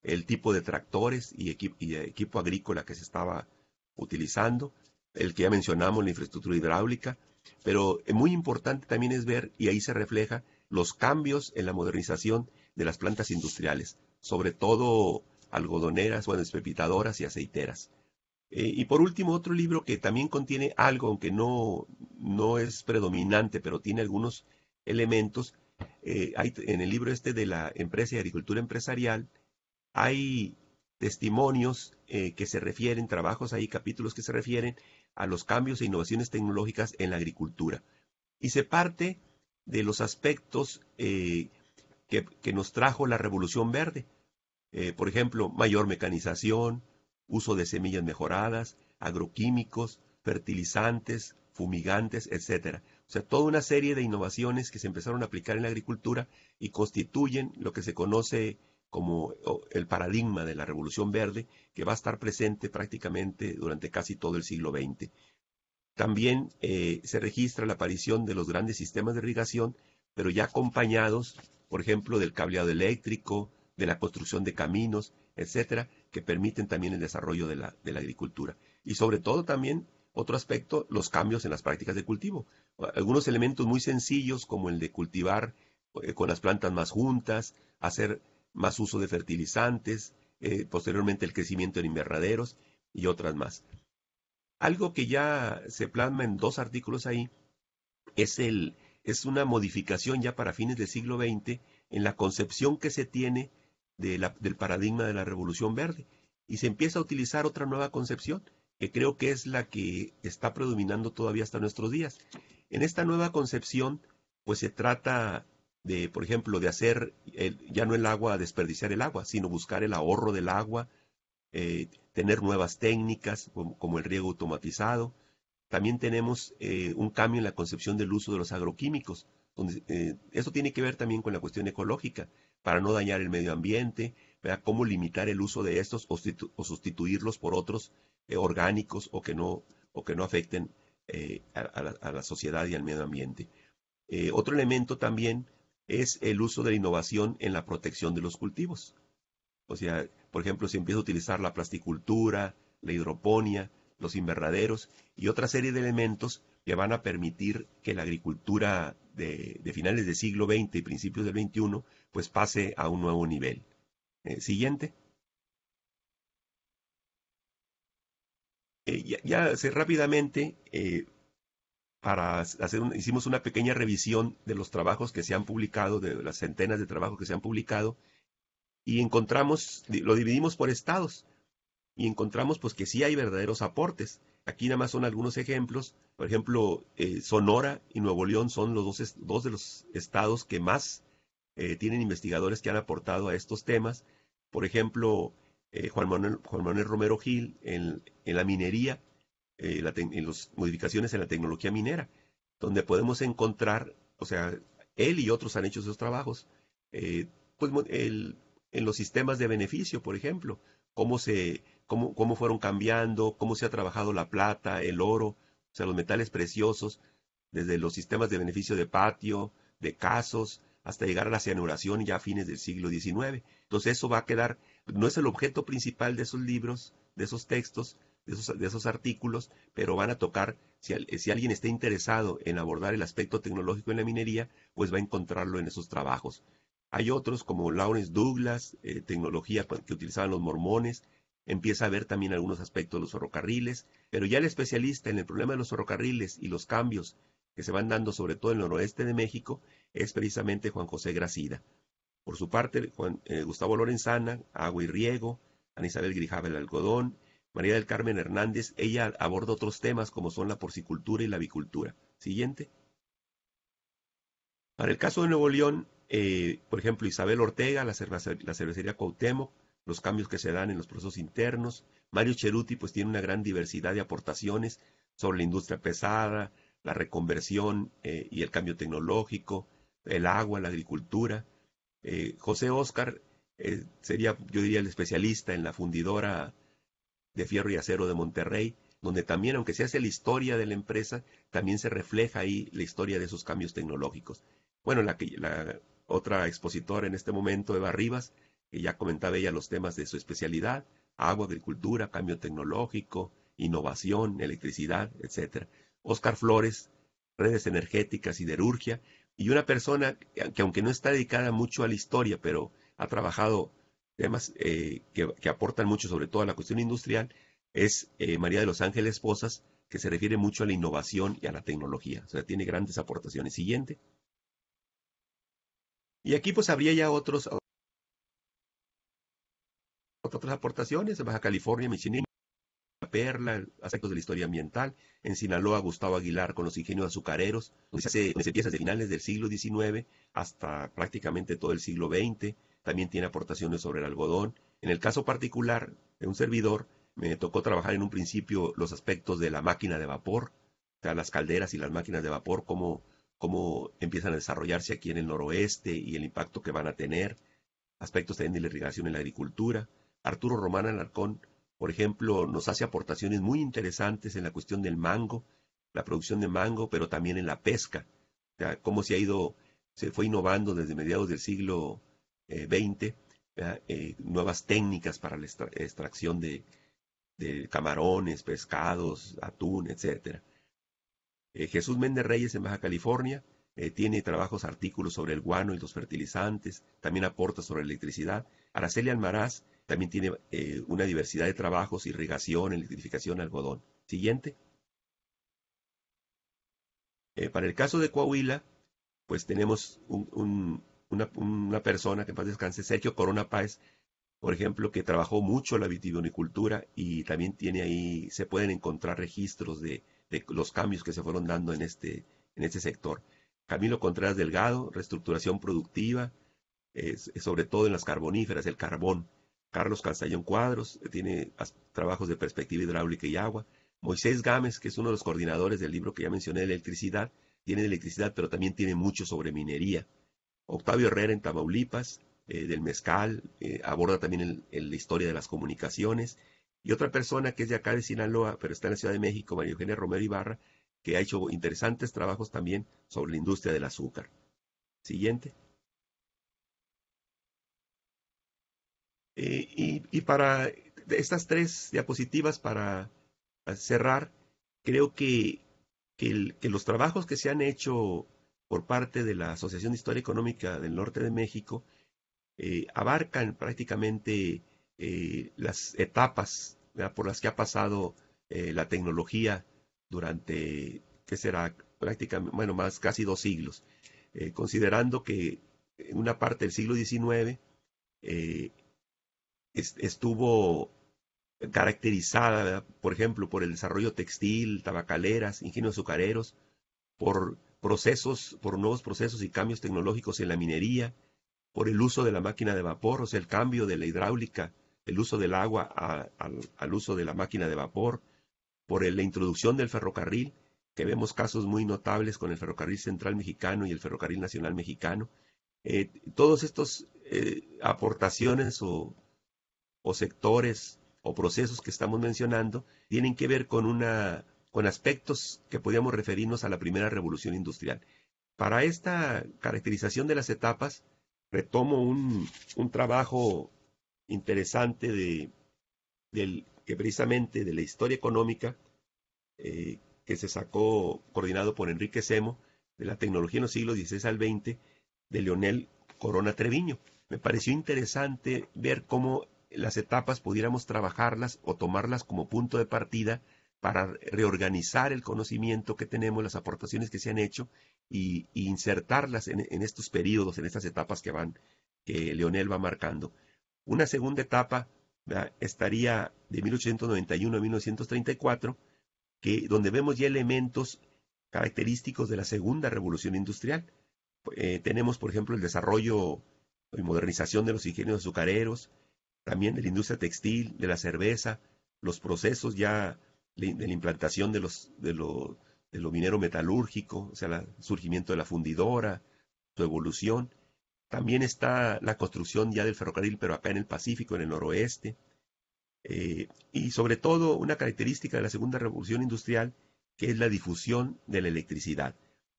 el tipo de tractores y, equipo agrícola que se estaba utilizando, el que ya mencionamos, la infraestructura hidráulica, pero eh, muy importante también es ver, y ahí se refleja, los cambios en la modernización de las plantas industriales, sobre todo algodoneras, o despepitadoras y aceiteras. Eh, y por último, otro libro que también contiene algo, aunque no, no es predominante, pero tiene algunos elementos, eh, en el libro este de la empresa y agricultura empresarial, hay testimonios eh, que se refieren, trabajos ahí, capítulos que se refieren a los cambios e innovaciones tecnológicas en la agricultura. Y se parte de los aspectos eh, que, nos trajo la revolución verde. por ejemplo, mayor mecanización, uso de semillas mejoradas, agroquímicos, fertilizantes, fumigantes, etcétera. O sea, toda una serie de innovaciones que se empezaron a aplicar en la agricultura y constituyen lo que se conoce como el paradigma de la revolución verde, que va a estar presente prácticamente durante casi todo el siglo XX. También eh, se registra la aparición de los grandes sistemas de irrigación, pero ya acompañados, por ejemplo, del cableado eléctrico, de la construcción de caminos, etcétera, que permiten también el desarrollo de la agricultura. Y sobre todo también otro aspecto, los cambios en las prácticas de cultivo. Algunos elementos muy sencillos como el de cultivar eh, con las plantas más juntas, hacer más uso de fertilizantes, eh, posteriormente el crecimiento en invernaderos y otras más. Algo que ya se plasma en dos artículos ahí es, el, es una modificación ya para fines del siglo XX en la concepción que se tiene del paradigma de la revolución verde y se empieza a utilizar otra nueva concepción que creo que es la que está predominando todavía hasta nuestros días. En esta nueva concepción, pues se trata de, por ejemplo, de hacer ya no el agua, desperdiciar el agua, sino buscar el ahorro del agua, eh, tener nuevas técnicas como, el riego automatizado. También tenemos eh, un cambio en la concepción del uso de los agroquímicos. Donde, eh, tiene que ver también con la cuestión ecológica, para no dañar el medio ambiente, ¿verdad? cómo limitar el uso de estos o sustituirlos por otros eh, orgánicos o que no, o que no afecten eh, a, la, sociedad y al medio ambiente. Eh, otro elemento también es el uso de la innovación en la protección de los cultivos. O sea, por ejemplo, si empieza a utilizar la plasticultura, la hidroponía, los invernaderos y otra serie de elementos que van a permitir que la agricultura de, finales del siglo XX y principios del XXI pues pase a un nuevo nivel. siguiente. Eh, ya, ya rápidamente, eh, para hacer hicimos una pequeña revisión de los trabajos que se han publicado, de las centenas de trabajos que se han publicado, y encontramos, lo dividimos por estados, y encontramos pues que sí hay verdaderos aportes. Aquí nada más son algunos ejemplos. Por ejemplo, eh, Sonora y Nuevo León son los dos, de los estados que más tienen investigadores que han aportado a estos temas. Por ejemplo, eh, Juan, Manuel, Romero Gil en, la minería, eh, en las modificaciones en la tecnología minera, donde podemos encontrar, o sea, él y otros han hecho esos trabajos, eh, pues, en los sistemas de beneficio, por ejemplo, cómo, se, cómo, cómo fueron cambiando, cómo se ha trabajado la plata, el oro, o sea, los metales preciosos, desde los sistemas de beneficio de patio, de casos, hasta llegar a la cianuración ya a fines del siglo XIX. Entonces eso va a quedar no es el objeto principal de esos libros, de esos textos, de esos, artículos, pero van a tocar, si, alguien está interesado en abordar el aspecto tecnológico en la minería, pues va a encontrarlo en esos trabajos. Hay otros como Lawrence Douglas, eh, tecnología que utilizaban los mormones, empieza a ver también algunos aspectos de los ferrocarriles, pero ya el especialista en el problema de los ferrocarriles y los cambios que se van dando sobre todo en el noroeste de México es precisamente Juan José Gracida. Por su parte, eh, Gustavo Lorenzana, Agua y Riego, Ana Isabel Grijabel Algodón, María del Carmen Hernández, ella aborda otros temas como son la porcicultura y la avicultura. Siguiente. Para el caso de Nuevo León, eh, por ejemplo, Isabel Ortega, la, cervecería, Cautemo, los cambios que se dan en los procesos internos. Mario Cheruti, pues tiene una gran diversidad de aportaciones sobre la industria pesada, la reconversión eh, y el cambio tecnológico, el agua, la agricultura. Eh, José Oscar eh, sería, yo diría, el especialista en la fundidora de fierro y acero de Monterrey, donde también, aunque se hace la historia de la empresa, también se refleja ahí la historia de esos cambios tecnológicos. Bueno, la, la otra expositora en este momento, Eva Rivas, que ya comentaba ella los temas de su especialidad, agua, agricultura, cambio tecnológico, innovación, electricidad, etc. Oscar Flores, redes energéticas, siderurgia, y una persona que aunque no está dedicada mucho a la historia, pero ha trabajado temas eh, que, aportan mucho, sobre todo a la cuestión industrial, es eh, María de los Ángeles Posas, que se refiere mucho a la innovación y a la tecnología. O sea, tiene grandes aportaciones. Siguiente. Y aquí pues habría ya otros, otras aportaciones, Baja California, Michigan. Perla, aspectos de la historia ambiental. En Sinaloa, Gustavo Aguilar con los ingenios azucareros, donde se, empieza desde finales del siglo XIX hasta prácticamente todo el siglo XX. También tiene aportaciones sobre el algodón. En el caso particular de un servidor, me tocó trabajar en un principio los aspectos de la máquina de vapor, o sea, las calderas y las máquinas de vapor, cómo, cómo empiezan a desarrollarse aquí en el noroeste y el impacto que van a tener, aspectos también de la irrigación en la agricultura. Arturo Román Alarcón por ejemplo, nos hace aportaciones muy interesantes en la cuestión del mango, la producción de mango, pero también en la pesca. cómo se ha ido, se fue innovando desde mediados del siglo XX, eh, eh, nuevas técnicas para la extracción de, camarones, pescados, atún, etc. Eh, Jesús Méndez Reyes en Baja California tiene trabajos, artículos sobre el guano y los fertilizantes, también aporta sobre electricidad. Araceli Almaraz también tiene eh, una diversidad de trabajos, irrigación, electrificación, algodón. Siguiente. Eh, para el caso de Coahuila, pues tenemos una, persona que más descanse, Sergio Corona Páez, por ejemplo, que trabajó mucho la vitivinicultura y también tiene ahí, se pueden encontrar registros de, los cambios que se fueron dando en este, en este sector. Camilo Contreras Delgado, reestructuración productiva, sobre todo en las carboníferas, el carbón, Carlos Castellón Cuadros, eh, tiene trabajos de perspectiva hidráulica y agua. Moisés Gámez, que es uno de los coordinadores del libro que ya mencioné, de electricidad, tiene electricidad, pero también tiene mucho sobre minería. Octavio Herrera en Tamaulipas, eh, del Mezcal, eh, aborda también la historia de las comunicaciones. Y otra persona que es de acá de Sinaloa, pero está en la Ciudad de México, María Eugenia Romero Ibarra, que ha hecho interesantes trabajos también sobre la industria del azúcar. Siguiente. Eh, y, para estas tres diapositivas para cerrar, creo que, que, los trabajos que se han hecho por parte de la Asociación de Historia Económica del Norte de México eh, abarcan prácticamente eh, las etapas por las que ha pasado la tecnología durante, que será prácticamente, bueno, más casi dos siglos, considerando que en una parte del siglo XIX estuvo caracterizada, por ejemplo, por el desarrollo textil, tabacaleras, ingenios azucareros, por procesos, por nuevos procesos y cambios tecnológicos en la minería, por el uso de la máquina de vapor, o sea, el cambio de la hidráulica, el uso del agua al uso de la máquina de vapor, por la introducción del ferrocarril, que vemos casos muy notables con el ferrocarril central mexicano y el ferrocarril nacional mexicano. Eh, todas estas eh, aportaciones o o sectores o procesos que estamos mencionando tienen que ver con una con aspectos que podríamos referirnos a la primera revolución industrial. Para esta caracterización de las etapas, retomo un, trabajo interesante de, del, que precisamente de la historia económica eh, que se sacó coordinado por Enrique Semo de la tecnología en los siglos XVI al XX de Leonel Corona Treviño. Me pareció interesante ver cómo las etapas pudiéramos trabajarlas o tomarlas como punto de partida para reorganizar el conocimiento que tenemos, las aportaciones que se han hecho y, insertarlas en, estos periodos, en estas etapas que van, que Leonel va marcando. Una segunda etapa estaría de 1891 a 1934, que, donde vemos ya elementos característicos de la segunda revolución industrial. Eh, tenemos, por ejemplo, el desarrollo y modernización de los ingenieros azucareros, también de la industria textil, de la cerveza, los procesos ya de, la implantación de, los, de, lo, minero metalúrgico, o sea, el surgimiento de la fundidora, su evolución. También está la construcción ya del ferrocarril, pero acá en el Pacífico, en el noroeste. Eh, y sobre todo una característica de la segunda revolución industrial, que es la difusión de la electricidad.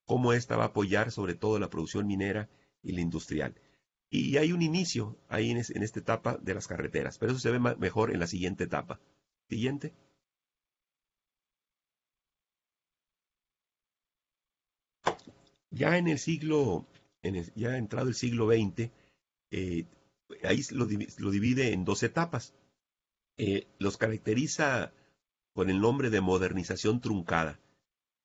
Cómo esta va a apoyar sobre todo la producción minera y la industrial y hay un inicio ahí en, esta etapa de las carreteras, pero eso se ve mejor en la siguiente etapa. Siguiente. Ya en el siglo, ya ha ya entrado el siglo XX, eh, ahí lo, divide en dos etapas. Eh, los caracteriza con el nombre de modernización truncada,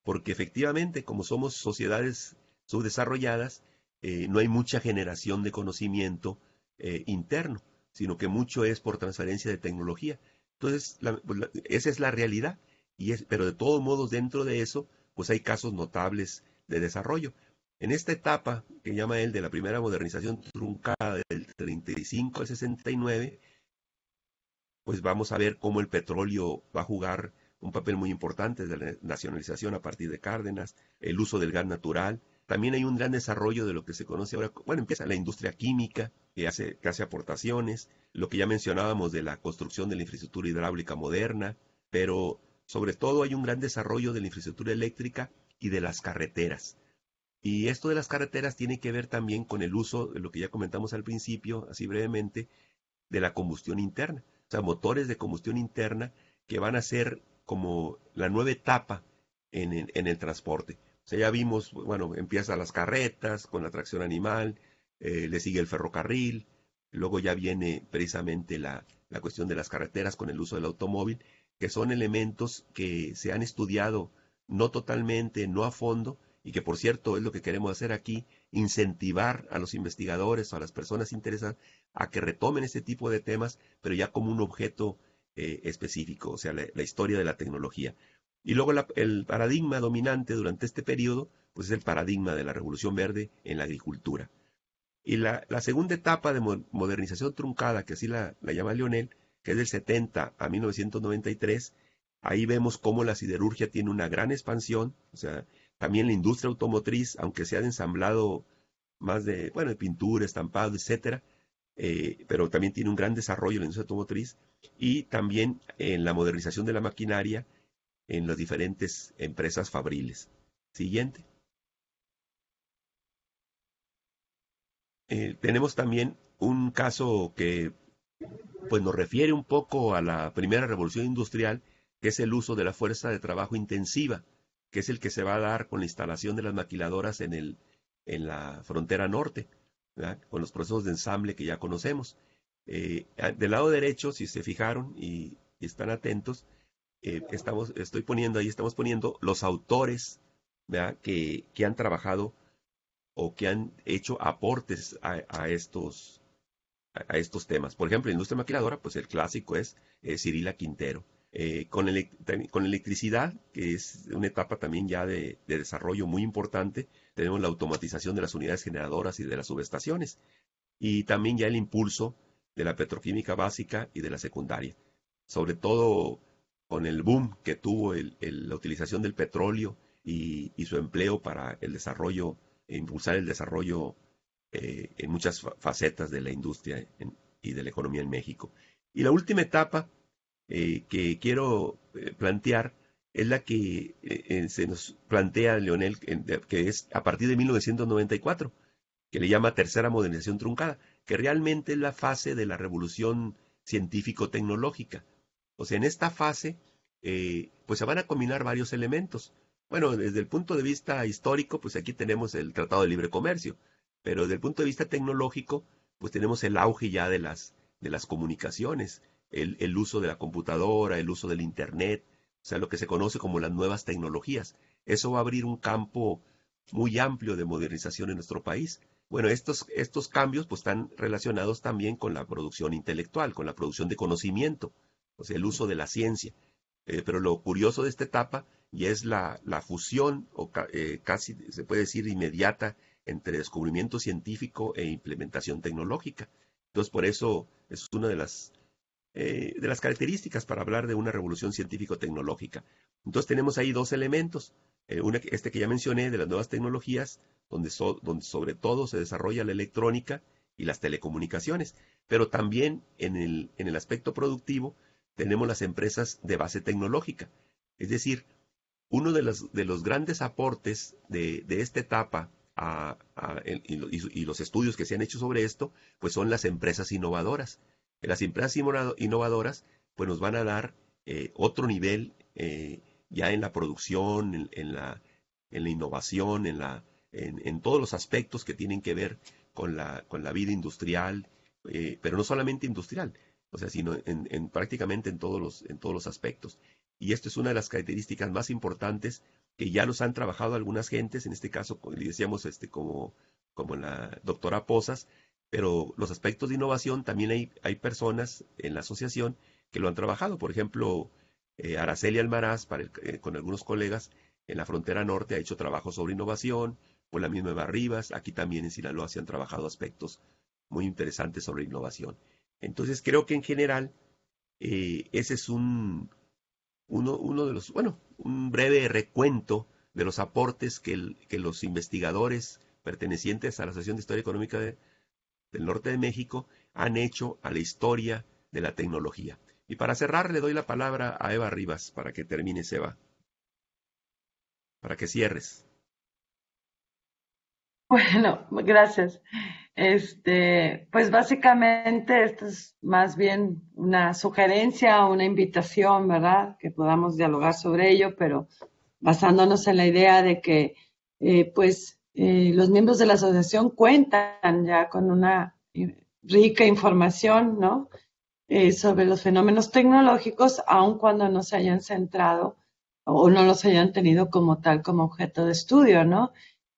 porque efectivamente, como somos sociedades subdesarrolladas, eh, no hay mucha generación de conocimiento eh, interno, sino que mucho es por transferencia de tecnología. Entonces, pues, esa es la realidad, y es, pero de todos modos dentro de eso, pues hay casos notables de desarrollo. En esta etapa que llama él de la primera modernización truncada del 35 al 69, pues vamos a ver cómo el petróleo va a jugar un papel muy importante de la nacionalización a partir de Cárdenas, el uso del gas natural, también hay un gran desarrollo de lo que se conoce ahora, bueno, empieza la industria química, que hace, que aportaciones, lo que ya mencionábamos de la construcción de la infraestructura hidráulica moderna, pero sobre todo hay un gran desarrollo de la infraestructura eléctrica y de las carreteras. Y esto de las carreteras tiene que ver también con el uso, de lo que ya comentamos al principio, así brevemente, de la combustión interna. O sea, motores de combustión interna que van a ser como la nueva etapa en, en el transporte. O sea, ya vimos, bueno, empiezan las carretas con la tracción animal, eh, le sigue el ferrocarril, luego ya viene precisamente la, la cuestión de las carreteras con el uso del automóvil, que son elementos que se han estudiado no totalmente, no a fondo, y que por cierto es lo que queremos hacer aquí, incentivar a los investigadores a las personas interesadas a que retomen este tipo de temas, pero ya como un objeto eh, específico, o sea, la historia de la tecnología. Y luego el paradigma dominante durante este periodo pues es el paradigma de la revolución verde en la agricultura. Y la, segunda etapa de modernización truncada, que así la, la, llama Lionel, que es del 70 a 1993, ahí vemos cómo la siderurgia tiene una gran expansión, o sea, también la industria automotriz, aunque se ha ensamblado más de, bueno, de pintura, estampado, etcétera, eh, pero también tiene un gran desarrollo en la industria automotriz y también en la modernización de la maquinaria en las diferentes empresas fabriles. Siguiente. Eh, tenemos también un caso que pues nos refiere un poco a la primera revolución industrial, que es el uso de la fuerza de trabajo intensiva, que es el que se va a dar con la instalación de las maquiladoras en, el, en la frontera norte, con los procesos de ensamble que ya conocemos. Eh, del lado derecho, si se fijaron y están atentos, eh, estamos, estoy poniendo ahí, estamos poniendo los autores Que, han trabajado o que han hecho aportes a, estos, a, estos temas. Por ejemplo, industria maquiladora, pues el clásico es, eh, Cirila Quintero. Eh, con, con, electricidad, que es una etapa también ya de, desarrollo muy importante, tenemos la automatización de las unidades generadoras y de las subestaciones, y también ya el impulso de la petroquímica básica y de la secundaria. Sobre todo con el boom que tuvo la utilización del petróleo y, su empleo para el desarrollo, e impulsar el desarrollo eh, en muchas facetas de la industria y de la economía en México. Y la última etapa eh, que quiero eh, plantear es la que se nos plantea Leonel, que es a partir de 1994, que le llama tercera modernización truncada, que realmente es la fase de la revolución científico-tecnológica, o sea, en esta fase, eh, pues se van a combinar varios elementos. Bueno, desde el punto de vista histórico, pues aquí tenemos el Tratado de Libre Comercio, pero desde el punto de vista tecnológico, pues tenemos el auge ya de las, de las comunicaciones, el, el uso de la computadora, el uso del Internet, o sea, lo que se conoce como las nuevas tecnologías. Eso va a abrir un campo muy amplio de modernización en nuestro país. Bueno, estos, estos cambios pues, están relacionados también con la producción intelectual, con la producción de conocimiento o pues, sea, el uso de la ciencia. Eh, pero lo curioso de esta etapa y es la, la fusión, o eh, casi se puede decir inmediata, entre descubrimiento científico e implementación tecnológica. Entonces, por eso es una de las, eh, de las características para hablar de una revolución científico-tecnológica. Entonces, tenemos ahí dos elementos. Una, este que ya mencioné, de las nuevas tecnologías, donde, donde sobre todo se desarrolla la electrónica y las telecomunicaciones, pero también en el, en el aspecto productivo tenemos las empresas de base tecnológica. Es decir, uno de los, grandes aportes de, esta etapa y, los estudios que se han hecho sobre esto, pues son las empresas innovadoras. Las empresas innovadoras pues nos van a dar eh, otro nivel eh, ya en la producción, en, la, innovación, en, en, todos los aspectos que tienen que ver con la, vida industrial, eh, pero no solamente industrial, o sea, sino en, prácticamente en todos, los, en todos los aspectos. Y esto es una de las características más importantes que ya los han trabajado algunas gentes, en este caso, decíamos, este, como, como la doctora Pozas, pero los aspectos de innovación también hay, personas en la asociación que lo han trabajado. Por ejemplo, eh, Araceli Almaraz, eh, con algunos colegas en la frontera norte, ha hecho trabajo sobre innovación, o la misma rivas aquí también en Sinaloa se han trabajado aspectos muy interesantes sobre innovación. Entonces creo que en general eh, ese es un, uno, de los, bueno, un breve recuento de los aportes que, los investigadores pertenecientes a la Asociación de Historia Económica del Norte de México han hecho a la historia de la tecnología. Y para cerrar le doy la palabra a Eva Rivas para que termine, Eva, para que cierres. Bueno, gracias. Este, pues básicamente esto es más bien una sugerencia, una invitación, ¿verdad? Que podamos dialogar sobre ello, pero basándonos en la idea de que, eh, pues, eh, los miembros de la asociación cuentan ya con una rica información, ¿no? Eh, sobre los fenómenos tecnológicos, aun cuando no se hayan centrado o no los hayan tenido como tal, como objeto de estudio, ¿no?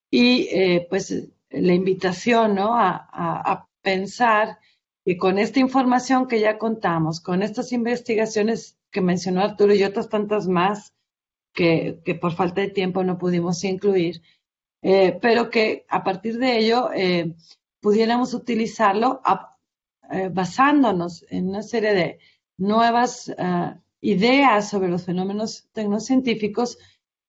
Y pues la invitación ¿no? a, pensar que con esta información que ya contamos, con estas investigaciones que mencionó Arturo y otras tantas más que, por falta de tiempo no pudimos incluir, eh, pero que a partir de ello eh, pudiéramos utilizarlo eh, basándonos en una serie de nuevas ideas sobre los fenómenos tecnocientíficos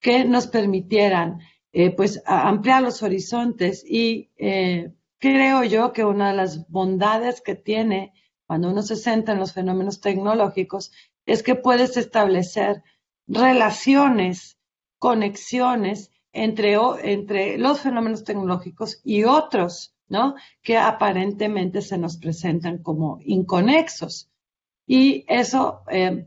que nos permitieran eh, pues ampliar los horizontes y eh, creo yo que una de las bondades que tiene cuando uno se centra en los fenómenos tecnológicos es que puedes establecer relaciones, conexiones entre, entre los fenómenos tecnológicos y otros, ¿no? Que aparentemente se nos presentan como inconexos. Y eso eh,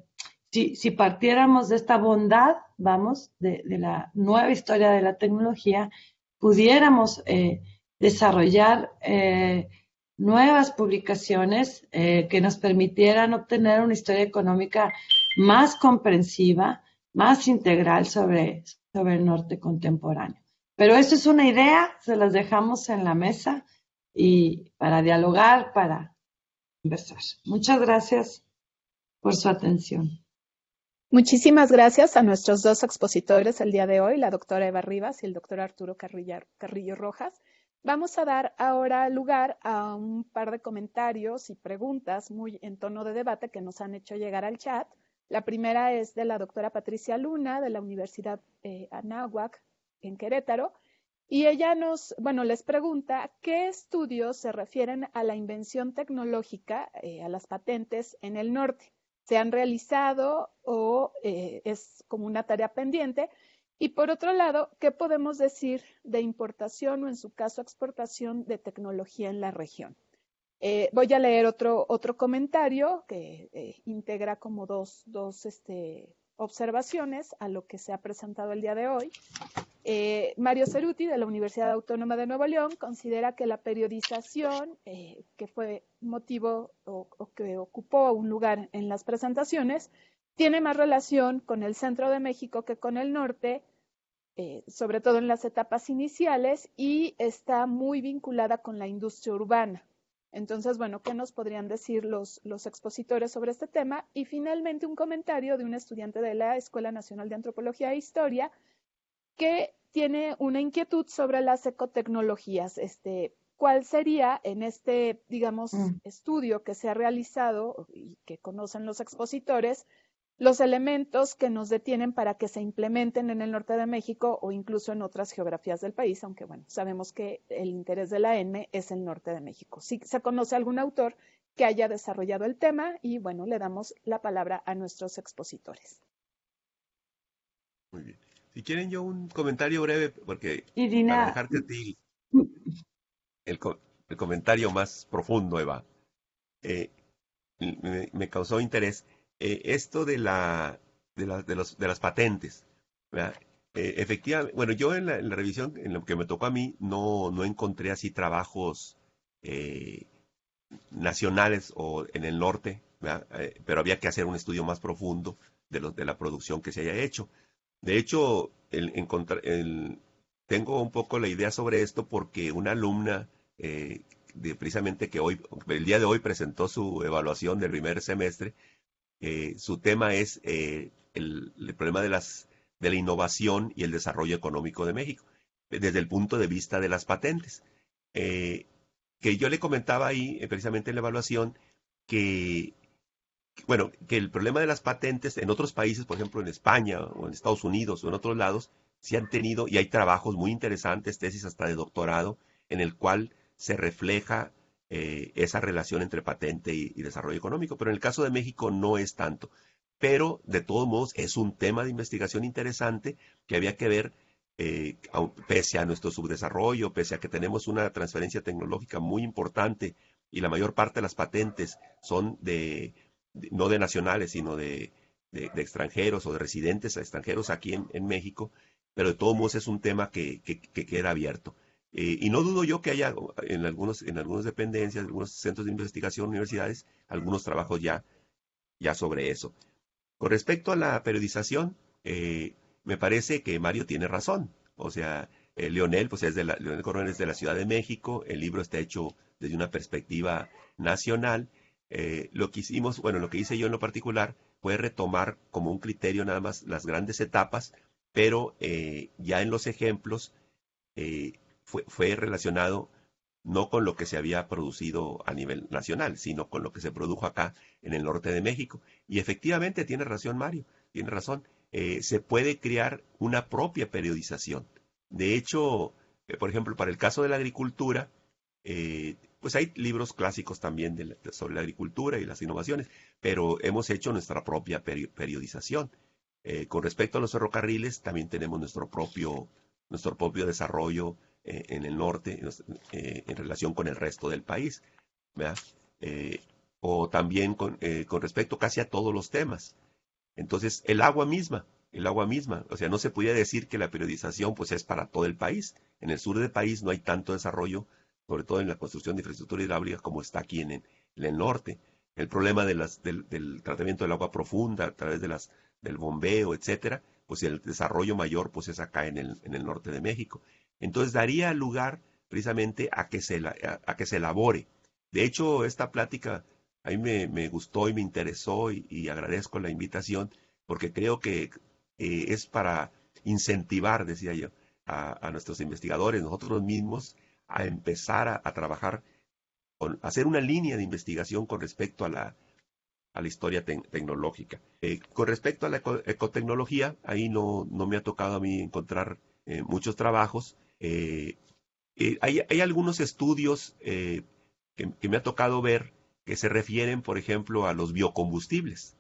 si, partiéramos de esta bondad, vamos, de, la nueva historia de la tecnología, pudiéramos eh, desarrollar eh, nuevas publicaciones eh, que nos permitieran obtener una historia económica más comprensiva, más integral sobre, sobre el norte contemporáneo. Pero eso es una idea, se las dejamos en la mesa y para dialogar, para conversar. Muchas gracias por su atención. Muchísimas gracias a nuestros dos expositores el día de hoy, la doctora Eva Rivas y el doctor Arturo Carrillo Rojas. Vamos a dar ahora lugar a un par de comentarios y preguntas muy en tono de debate que nos han hecho llegar al chat. La primera es de la doctora Patricia Luna de la Universidad eh, Anáhuac en Querétaro. Y ella nos, bueno, les pregunta qué estudios se refieren a la invención tecnológica, eh, a las patentes en el norte se han realizado o eh, es como una tarea pendiente. Y por otro lado, ¿qué podemos decir de importación o en su caso exportación de tecnología en la región? Eh, voy a leer otro, otro comentario que eh, integra como dos, este, observaciones a lo que se ha presentado el día de hoy. Eh, Mario Ceruti, de la Universidad Autónoma de Nuevo León, considera que la periodización, eh, que fue motivo o, que ocupó un lugar en las presentaciones, tiene más relación con el centro de México que con el norte, eh, sobre todo en las etapas iniciales, y está muy vinculada con la industria urbana. Entonces, bueno, ¿qué nos podrían decir los expositores sobre este tema? Y finalmente un comentario de un estudiante de la Escuela Nacional de Antropología e Historia, que tiene una inquietud sobre las ecotecnologías. Este, ¿Cuál sería en este, digamos, mm. estudio que se ha realizado y que conocen los expositores, los elementos que nos detienen para que se implementen en el norte de México o incluso en otras geografías del país, aunque bueno, sabemos que el interés de la ENME es el norte de México. Si se conoce algún autor que haya desarrollado el tema y bueno, le damos la palabra a nuestros expositores. Muy bien. Y quieren yo un comentario breve, porque para dejarte a ti el, comentario más profundo, Eva, eh, me, causó interés eh, esto de, la, de, las patentes. Eh, efectivamente, bueno, yo en la, revisión, en lo que me tocó a mí, no, no encontré así trabajos nacionales o en el norte, pero había que hacer un estudio más profundo de, los, de la producción que se haya hecho. De hecho, tengo un poco la idea sobre esto porque una alumna eh, precisamente que hoy, el día de hoy presentó su evaluación del primer semestre, eh, su tema es eh, el, problema de, las, de la innovación y el desarrollo económico de México, desde el punto de vista de las patentes. que yo le comentaba ahí, precisamente en la evaluación, que bueno, que el problema de las patentes en otros países, por ejemplo en España o en Estados Unidos o en otros lados, se sí han tenido y hay trabajos muy interesantes, tesis hasta de doctorado, en el cual se refleja eh, esa relación entre patente y, desarrollo económico, pero en el caso de México no es tanto. Pero de todos modos es un tema de investigación interesante que había que ver, eh, pese a nuestro subdesarrollo, pese a que tenemos una transferencia tecnológica muy importante y la mayor parte de las patentes son de no de nacionales, sino de, extranjeros o de residentes extranjeros aquí en, México, pero de todos modos es un tema que, queda abierto. Eh, y no dudo yo que haya en, algunos, en algunas dependencias, en algunos centros de investigación, universidades, algunos trabajos ya, ya sobre eso. Con respecto a la periodización, eh, me parece que Mario tiene razón. O sea, eh, Leonel, pues es de la, Leonel Coronel es de la Ciudad de México, el libro está hecho desde una perspectiva nacional eh, lo que hicimos, bueno, lo que hice yo en lo particular fue retomar como un criterio nada más las grandes etapas, pero eh, ya en los ejemplos eh, fue, fue, relacionado no con lo que se había producido a nivel nacional, sino con lo que se produjo acá en el norte de México. Y efectivamente tiene razón Mario, tiene razón. se puede crear una propia periodización. De hecho, por ejemplo, para el caso de la agricultura, pues hay libros clásicos también sobre la agricultura y las innovaciones, pero hemos hecho nuestra propia periodización. Eh, con respecto a los ferrocarriles, también tenemos nuestro propio, nuestro propio desarrollo eh, en el norte eh, en relación con el resto del país. o también con, con, respecto casi a todos los temas. Entonces, el agua misma, el agua misma. O sea, no se podía decir que la periodización pues, es para todo el país. En el sur del país no hay tanto desarrollo sobre todo en la construcción de infraestructura hidráulica, como está aquí en, el norte. El problema de las, del, tratamiento del agua profunda a través de las, del bombeo, etcétera, pues el desarrollo mayor pues es acá en el, norte de México. Entonces daría lugar precisamente a que se, a, que se elabore. De hecho, esta plática a mí me, gustó y me interesó y, agradezco la invitación porque creo que eh, es para incentivar, decía yo, a, nuestros investigadores, nosotros mismos, a empezar a, trabajar, con, a hacer una línea de investigación con respecto a la, a la historia tecnológica. Eh, con respecto a la ecotecnología, ahí no, no me ha tocado a mí encontrar eh, muchos trabajos. Eh, hay, hay, algunos estudios que, me ha tocado ver que se refieren, por ejemplo, a los biocombustibles,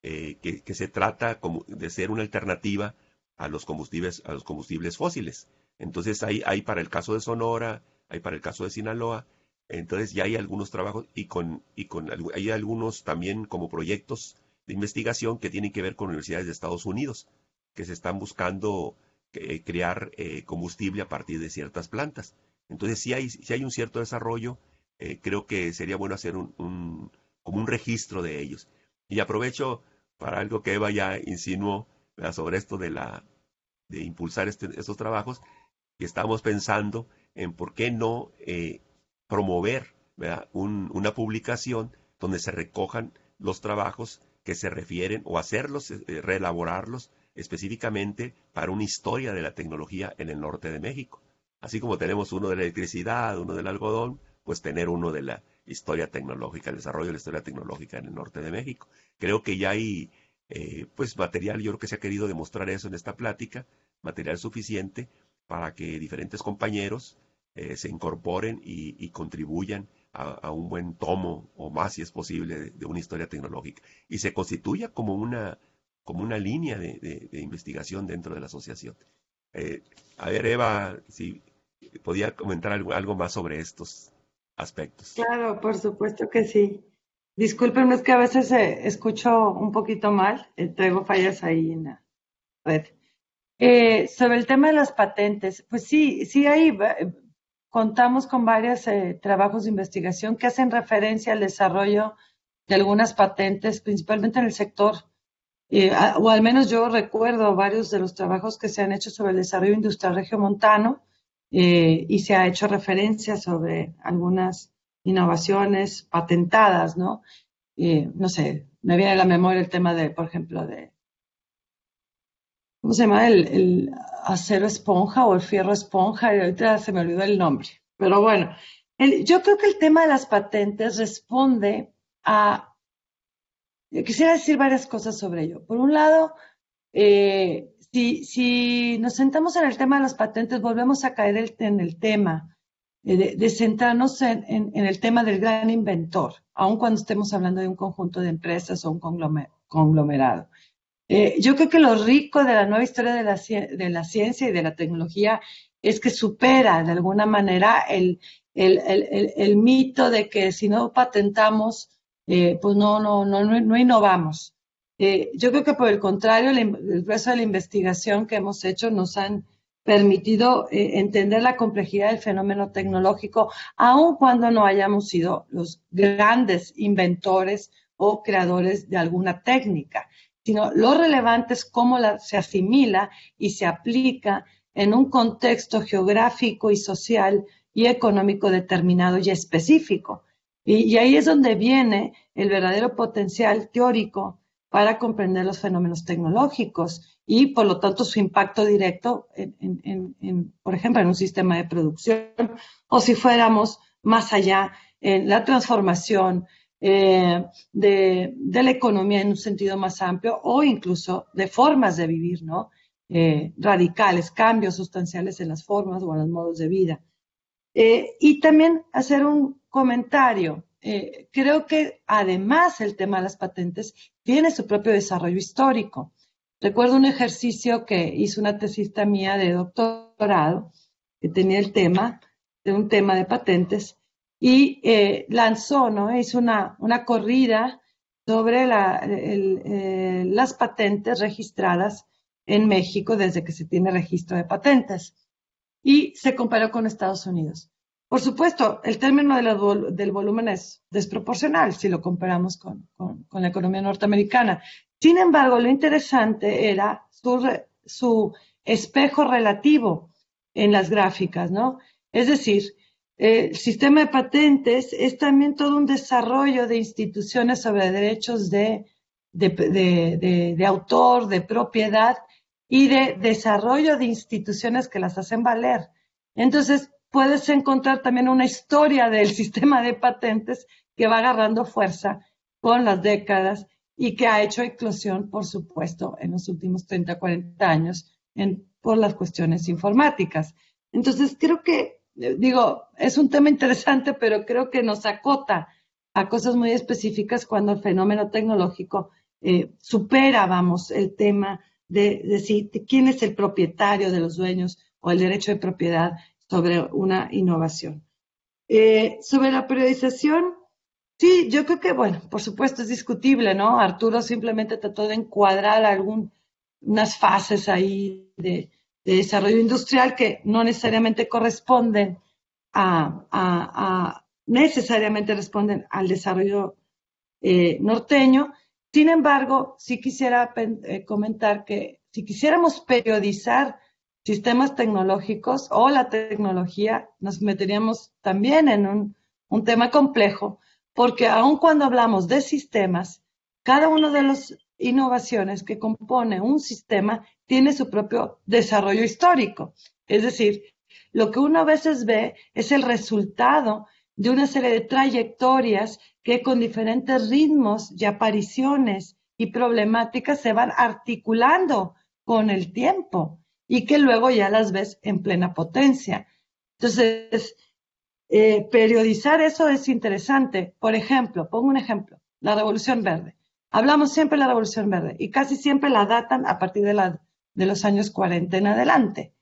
que, que, se trata como de ser una alternativa a los combustibles, a los combustibles fósiles. Entonces hay, hay para el caso de Sonora, hay para el caso de Sinaloa, entonces ya hay algunos trabajos y con, hay algunos también como proyectos de investigación que tienen que ver con universidades de Estados Unidos, que se están buscando eh, crear eh, combustible a partir de ciertas plantas. Entonces si hay, hay un cierto desarrollo, eh, creo que sería bueno hacer un, como un registro de ellos. Y aprovecho para algo que Eva ya insinuó sobre esto de la de impulsar este, estos trabajos, y estamos pensando en por qué no eh, promover una publicación donde se recojan los trabajos que se refieren o hacerlos, eh, eh, reelaborarlos específicamente para una historia de la tecnología en el norte de México. Así como tenemos uno de la electricidad, uno del algodón, pues tener uno de la historia tecnológica, el desarrollo de la historia tecnológica en el norte de México. Creo que ya hay pues material, yo creo que se ha querido demostrar eso en esta plática, material suficiente para que diferentes compañeros eh, se incorporen y, contribuyan a, un buen tomo o más, si es posible, de, una historia tecnológica y se constituya como una, como una línea de, investigación dentro de la asociación. Eh, a ver, Eva, si podía comentar algo, más sobre estos aspectos. Claro, por supuesto que sí. Discúlpenme, es que a veces eh, escucho un poquito mal, Tengo traigo fallas ahí en la red. Eh, sobre el tema de las patentes, pues sí, sí ahí eh, contamos con varios eh, trabajos de investigación que hacen referencia al desarrollo de algunas patentes, principalmente en el sector, o al menos yo recuerdo varios de los trabajos que se han hecho sobre el desarrollo industrial regiomontano y se ha hecho referencia sobre algunas innovaciones patentadas, ¿no? no sé, me viene a la memoria el tema de, por ejemplo, de ¿cómo se llama? El, acero esponja o el fierro esponja, y ahorita se me olvidó el nombre. Pero bueno, yo creo que el tema de las patentes responde a... quisiera decir varias cosas sobre ello. Por un lado, eh, si, nos sentamos en el tema de las patentes, volvemos a caer en el tema de, centrarnos en, el tema del gran inventor, aun cuando estemos hablando de un conjunto de empresas o un conglomerado. Eh, yo creo que lo rico de la nueva historia de la, ciencia y de la tecnología es que supera de alguna manera el, mito de que si no patentamos, eh, pues no, innovamos. Eh, yo creo que por el contrario, el resto de la investigación que hemos hecho nos han permitido entender la complejidad del fenómeno tecnológico, aun cuando no hayamos sido los grandes inventores o creadores de alguna técnica sino lo relevante es cómo se asimila y se aplica en un contexto geográfico y social y económico determinado y específico. Y, ahí es donde viene el verdadero potencial teórico para comprender los fenómenos tecnológicos y, por lo tanto, su impacto directo, por ejemplo, en un sistema de producción, o si fuéramos más allá en la transformación eh, de, la economía en un sentido más amplio o incluso de formas de vivir, ¿no? Eh, radicales, cambios sustanciales en las formas o en los modos de vida. Eh, y también hacer un comentario. creo que además el tema de las patentes tiene su propio desarrollo histórico. Recuerdo un ejercicio que hizo una tesista mía de doctorado que tenía el tema, de un tema de patentes, y eh, lanzó, ¿no? Hizo una, una corrida sobre la, eh, las patentes registradas en México desde que se tiene registro de patentes y se comparó con Estados Unidos. Por supuesto, el término del volumen es desproporcional si lo comparamos con, con, con, la economía norteamericana. Sin embargo, lo interesante era su, su espejo relativo en las gráficas, ¿no? Es decir, el eh, sistema de patentes es también todo un desarrollo de instituciones sobre derechos de, de, autor, de propiedad y de desarrollo de instituciones que las hacen valer. Entonces, puedes encontrar también una historia del sistema de patentes que va agarrando fuerza con las décadas y que ha hecho eclosión, por supuesto, en los últimos 30, 40 años por las cuestiones informáticas. Entonces, creo que eh, digo, es un tema interesante, pero creo que nos acota a cosas muy específicas cuando el fenómeno tecnológico eh, supera, vamos, el tema de, decir quién es el propietario de los dueños o el derecho de propiedad sobre una innovación. Eh, sobre la periodización, sí, yo creo que, bueno, por supuesto es discutible, ¿no? Arturo simplemente trató de encuadrar algunas fases ahí de, de desarrollo industrial que no necesariamente corresponden a, necesariamente responden al desarrollo eh, norteño. Sin embargo, sí quisiera eh, comentar que si quisiéramos periodizar sistemas tecnológicos o la tecnología, nos meteríamos también en un, tema complejo, porque aun cuando hablamos de sistemas, cada una de las innovaciones que compone un sistema tiene su propio desarrollo histórico. Es decir, lo que uno a veces ve es el resultado de una serie de trayectorias que con diferentes ritmos y apariciones y problemáticas se van articulando con el tiempo y que luego ya las ves en plena potencia. Entonces, eh, periodizar eso es interesante. Por ejemplo, pongo un ejemplo, la Revolución Verde. Hablamos siempre de la Revolución Verde y casi siempre la datan a partir de la de los años 40 en adelante.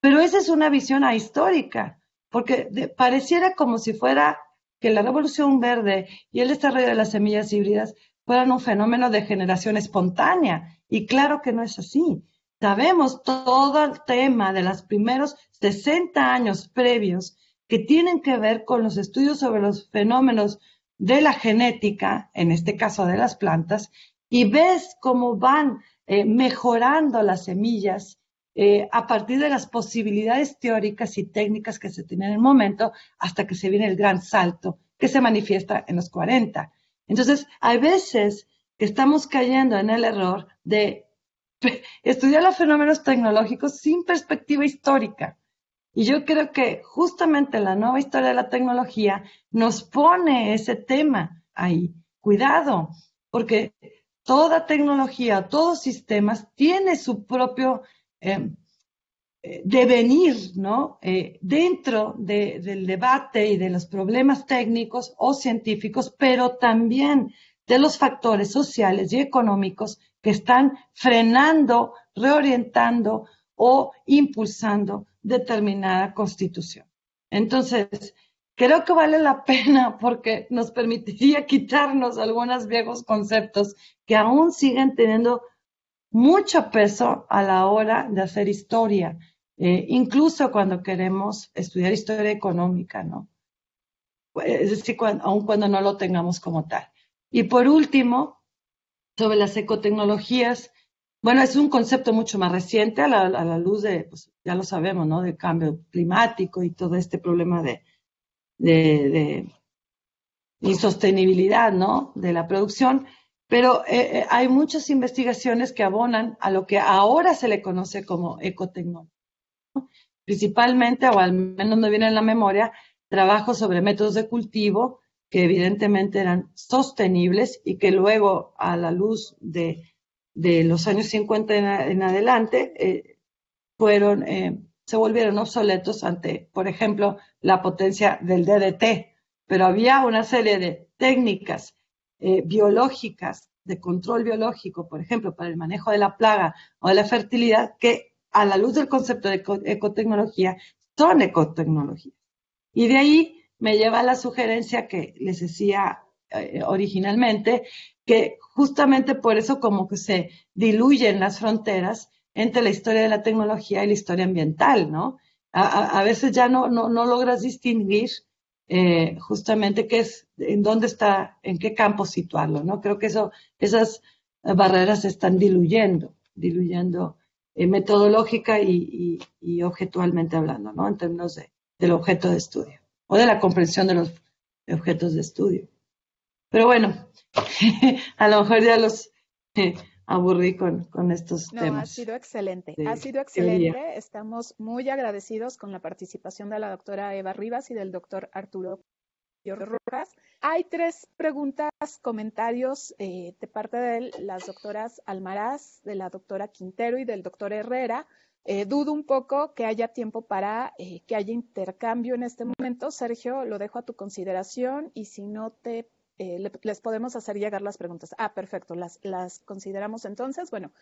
Pero esa es una visión ahistórica, porque pareciera como si fuera que la revolución verde y el desarrollo de las semillas híbridas fueran un fenómeno de generación espontánea. Y claro que no es así. Sabemos todo el tema de los primeros 60 años previos que tienen que ver con los estudios sobre los fenómenos de la genética, en este caso de las plantas, y ves cómo van eh, mejorando las semillas eh, a partir de las posibilidades teóricas y técnicas que se tienen en el momento hasta que se viene el gran salto que se manifiesta en los 40. Entonces, hay veces que estamos cayendo en el error de estudiar los fenómenos tecnológicos sin perspectiva histórica. Y yo creo que justamente la nueva historia de la tecnología nos pone ese tema ahí. Cuidado, porque toda tecnología, todos sistemas tiene su propio eh, eh, devenir, ¿no? Eh, dentro del debate y de los problemas técnicos o científicos, pero también de los factores sociales y económicos que están frenando, reorientando o impulsando determinada constitución. Entonces, creo que vale la pena porque nos permitiría quitarnos algunos viejos conceptos que aún siguen teniendo mucho peso a la hora de hacer historia, eh, incluso cuando queremos estudiar historia económica, ¿no? Pues, es decir, aun cuando no lo tengamos como tal. Y por último, sobre las ecotecnologías, bueno, es un concepto mucho más reciente a la, luz de, pues, ya lo sabemos, ¿no? Del cambio climático y todo este problema de, de, insostenibilidad ¿no? de la producción, pero eh, eh, hay muchas investigaciones que abonan a lo que ahora se le conoce como ecotecnología. Principalmente, o al menos me viene en la memoria, trabajos sobre métodos de cultivo que evidentemente eran sostenibles y que luego, a la luz de, los años 50 en, adelante, eh, fueron se volvieron obsoletos ante, por ejemplo, la potencia del DDT, pero había una serie de técnicas eh, biológicas, de control biológico, por ejemplo, para el manejo de la plaga o de la fertilidad, que a la luz del concepto de ecotecnología son ecotecnologías. Y de ahí me lleva a la sugerencia que les decía eh, originalmente, que justamente por eso como que se diluyen las fronteras entre la historia de la tecnología y la historia ambiental, ¿no? A, veces ya no, no, logras distinguir eh, justamente qué es, en dónde está, en qué campo situarlo, ¿no? Creo que eso, esas barreras se están diluyendo, diluyendo eh, metodológica y, objetualmente hablando, ¿no? En términos del objeto de estudio o de la comprensión de los objetos de estudio. Pero bueno, a lo mejor ya los... Eh, aburrí con, estos no, Ha sido excelente, ha sido excelente. Estamos muy agradecidos con la participación de la doctora Eva Rivas y del doctor Arturo Rojas. Hay tres preguntas, comentarios eh, de parte de las doctoras Almaraz, de la doctora Quintero y del doctor Herrera. Eh, dudo un poco que haya tiempo para eh, que haya intercambio en este momento. Sergio, lo dejo a tu consideración y si no te eh, les podemos hacer llegar las preguntas. Ah, perfecto, las, consideramos entonces. Bueno,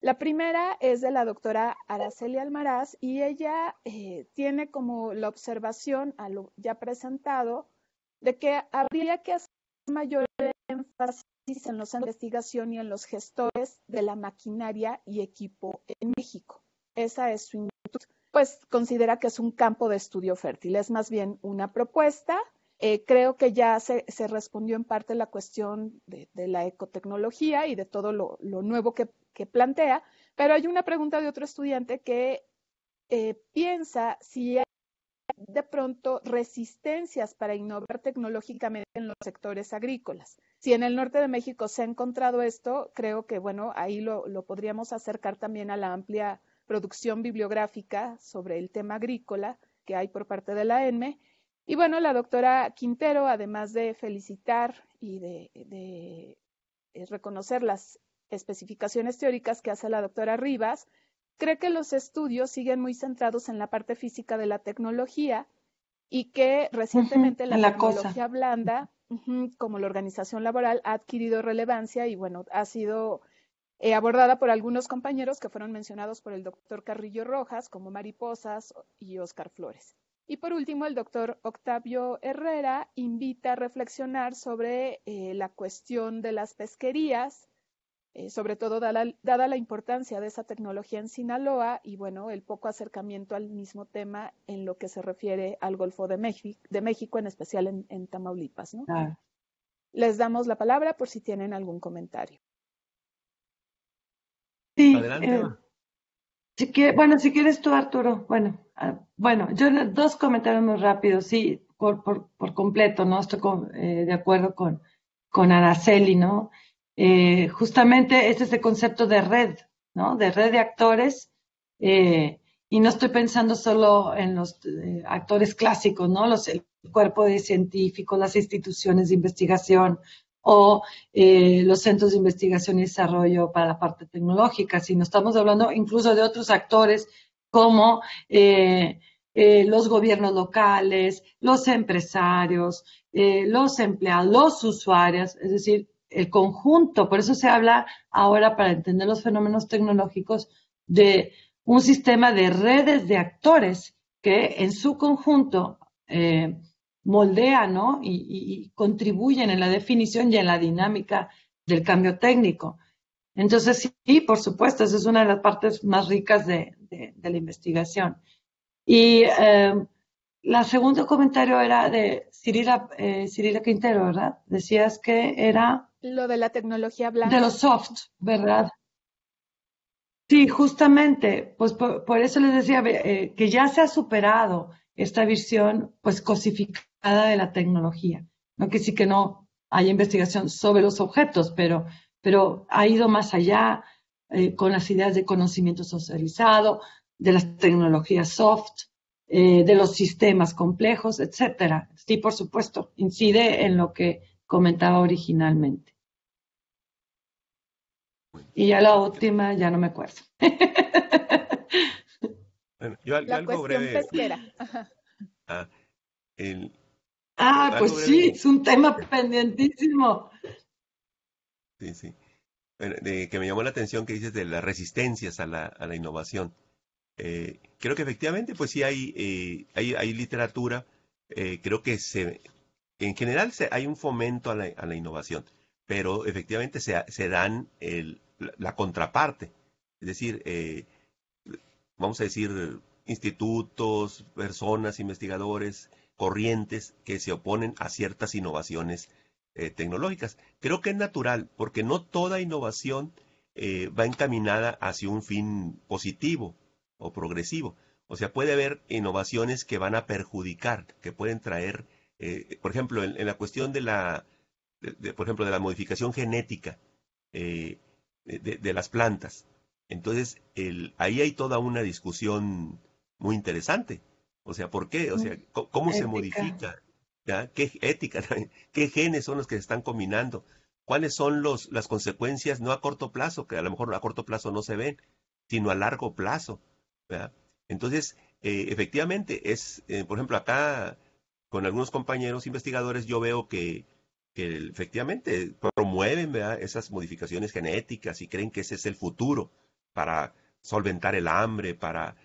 la primera es de la doctora Araceli Almaraz y ella eh, tiene como la observación a lo ya presentado de que habría que hacer mayor énfasis en los de investigación y en los gestores de la maquinaria y equipo en México. Esa es su inquietud. Pues considera que es un campo de estudio fértil, es más bien una propuesta eh, creo que ya se, respondió en parte la cuestión de, la ecotecnología y de todo lo, nuevo que, plantea, pero hay una pregunta de otro estudiante que eh, piensa si hay de pronto resistencias para innovar tecnológicamente en los sectores agrícolas. Si en el norte de México se ha encontrado esto, creo que bueno, ahí lo, lo podríamos acercar también a la amplia producción bibliográfica sobre el tema agrícola que hay por parte de la ENME y bueno, la doctora Quintero, además de felicitar y de, eh, reconocer las especificaciones teóricas que hace la doctora Rivas, cree que los estudios siguen muy centrados en la parte física de la tecnología y que recientemente la, tecnología blanda, como la organización laboral, ha adquirido relevancia y bueno, ha sido eh, abordada por algunos compañeros que fueron mencionados por el doctor Carrillo Rojas, como Mariposas y Oscar Flores. Y por último, el doctor Octavio Herrera invita a reflexionar sobre eh, la cuestión de las pesquerías, eh, sobre todo dada, la importancia de esa tecnología en Sinaloa y bueno, el poco acercamiento al mismo tema en lo que se refiere al Golfo de, México, de México en especial en, Tamaulipas. ¿no? Les damos la palabra por si tienen algún comentario. Sí, Adelante. Eh, bueno, si quieres tú, Arturo. Bueno, ah, bueno, yo dos comentarios muy rápidos. Sí, por, completo, ¿no? Estoy eh, de acuerdo con, Araceli, ¿no? Eh, justamente este es el concepto de red, ¿no? De red de actores. Eh, y no estoy pensando solo en los actores clásicos, ¿no? Los, el cuerpo de científicos, las instituciones de investigación, o eh, los centros de investigación y desarrollo para la parte tecnológica, sino estamos hablando incluso de otros actores como eh, eh, los gobiernos locales, los empresarios, los empleados, los usuarios, es decir, el conjunto. Por eso se habla ahora, para entender los fenómenos tecnológicos, de un sistema de redes de actores que en su conjunto moldean ¿no? y, contribuyen en la definición y en la dinámica del cambio técnico. Entonces, sí, por supuesto, esa es una de las partes más ricas de, la investigación. Y el em, la segundo comentario era de eh, Cirila, Quintero, ¿verdad? Decías que era... Lo de la tecnología blanca. De los soft, ¿verdad? Sí, justamente, pues por, eso les decía eh, que ya se ha superado esta visión pues cosificada de la tecnología. No que sí que no hay investigación sobre los objetos, pero, pero ha ido más allá eh, con las ideas de conocimiento socializado, de las tecnologías soft, eh, de los sistemas complejos, etcétera. Sí, por supuesto, incide en lo que comentaba originalmente. Y ya la última, ya no me acuerdo. yo, la algo Pesquera. Ah, ah pues sí, es un tema pendientísimo. Sí, sí. que me llamó la atención que dices de las resistencias a la, a innovación. Eh, creo que efectivamente, pues sí hay, eh, hay, literatura. Eh, creo que se, en general hay un fomento a la, innovación, pero efectivamente se, dan la, la, contraparte. Es decir, vamos a decir, institutos, personas, investigadores, corrientes que se oponen a ciertas innovaciones eh, tecnológicas. Creo que es natural, porque no toda innovación eh, va encaminada hacia un fin positivo o progresivo. O sea, puede haber innovaciones que van a perjudicar, que pueden traer, eh, por ejemplo, en, la cuestión de la, por ejemplo, de la modificación genética de las plantas entonces, ahí hay toda una discusión muy interesante. O sea, ¿por qué? O sea, ¿cómo, se modifica? ¿Qué ética? ¿Qué genes son los que se están combinando? ¿Cuáles son los, las consecuencias no a corto plazo, que a lo mejor a corto plazo no se ven, sino a largo plazo? Entonces, eh, efectivamente, es, eh, por ejemplo, acá con algunos compañeros investigadores yo veo que, efectivamente promueven esas modificaciones genéticas y creen que ese es el futuro para solventar el hambre, para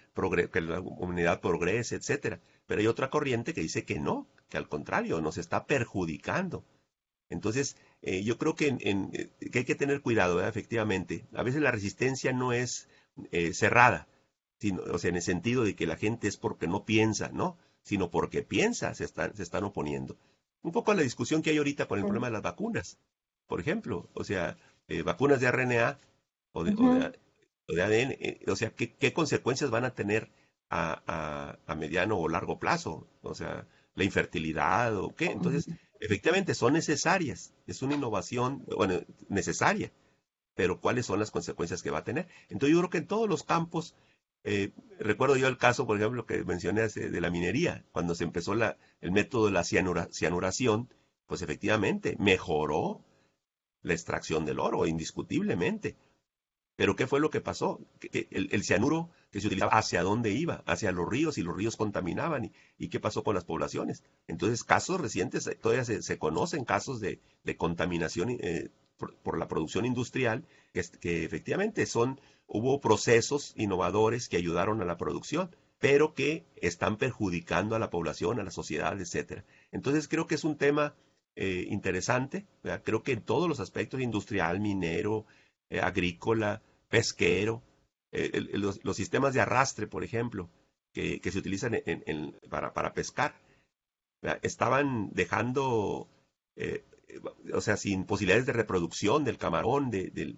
que la humanidad progrese, etcétera. Pero hay otra corriente que dice que no, que al contrario, nos está perjudicando. Entonces, eh, yo creo eh, que, hay que tener cuidado, efectivamente. A veces la resistencia no es eh, cerrada, o sea, en el sentido de que la gente es porque no piensa, ¿no? Sino porque piensa, se, se están oponiendo. Un poco a la discusión que hay ahorita con el problema de las vacunas, por ejemplo. O sea, vacunas de RNA o o de eh, o sea, ¿qué, consecuencias van a tener a, mediano o largo plazo? O sea, la infertilidad o qué. Entonces, efectivamente, son necesarias. Es una innovación, bueno, necesaria, pero ¿cuáles son las consecuencias que va a tener? Entonces, yo creo que en todos los campos, eh, recuerdo yo el caso, por ejemplo, que mencioné hace de la minería, cuando se empezó la, el método de la cianuración, pues efectivamente mejoró la extracción del oro, indiscutiblemente pero ¿qué fue lo que pasó? El, cianuro que se utilizaba, ¿hacia dónde iba? Hacia los ríos y los ríos contaminaban. ¿Y, qué pasó con las poblaciones? Entonces, casos recientes, eh, todavía se, conocen casos de, contaminación eh, por, la producción industrial, que, efectivamente son, hubo procesos innovadores que ayudaron a la producción, pero que están perjudicando a la población, a la sociedad, etc. Entonces, creo que es un tema eh, interesante. Creo que en todos los aspectos, industrial, minero, eh, agrícola, pesquero, eh, los, sistemas de arrastre, por ejemplo, que, se utilizan para, pescar. Estaban dejando, eh, o sea, sin posibilidades de reproducción del camarón, de,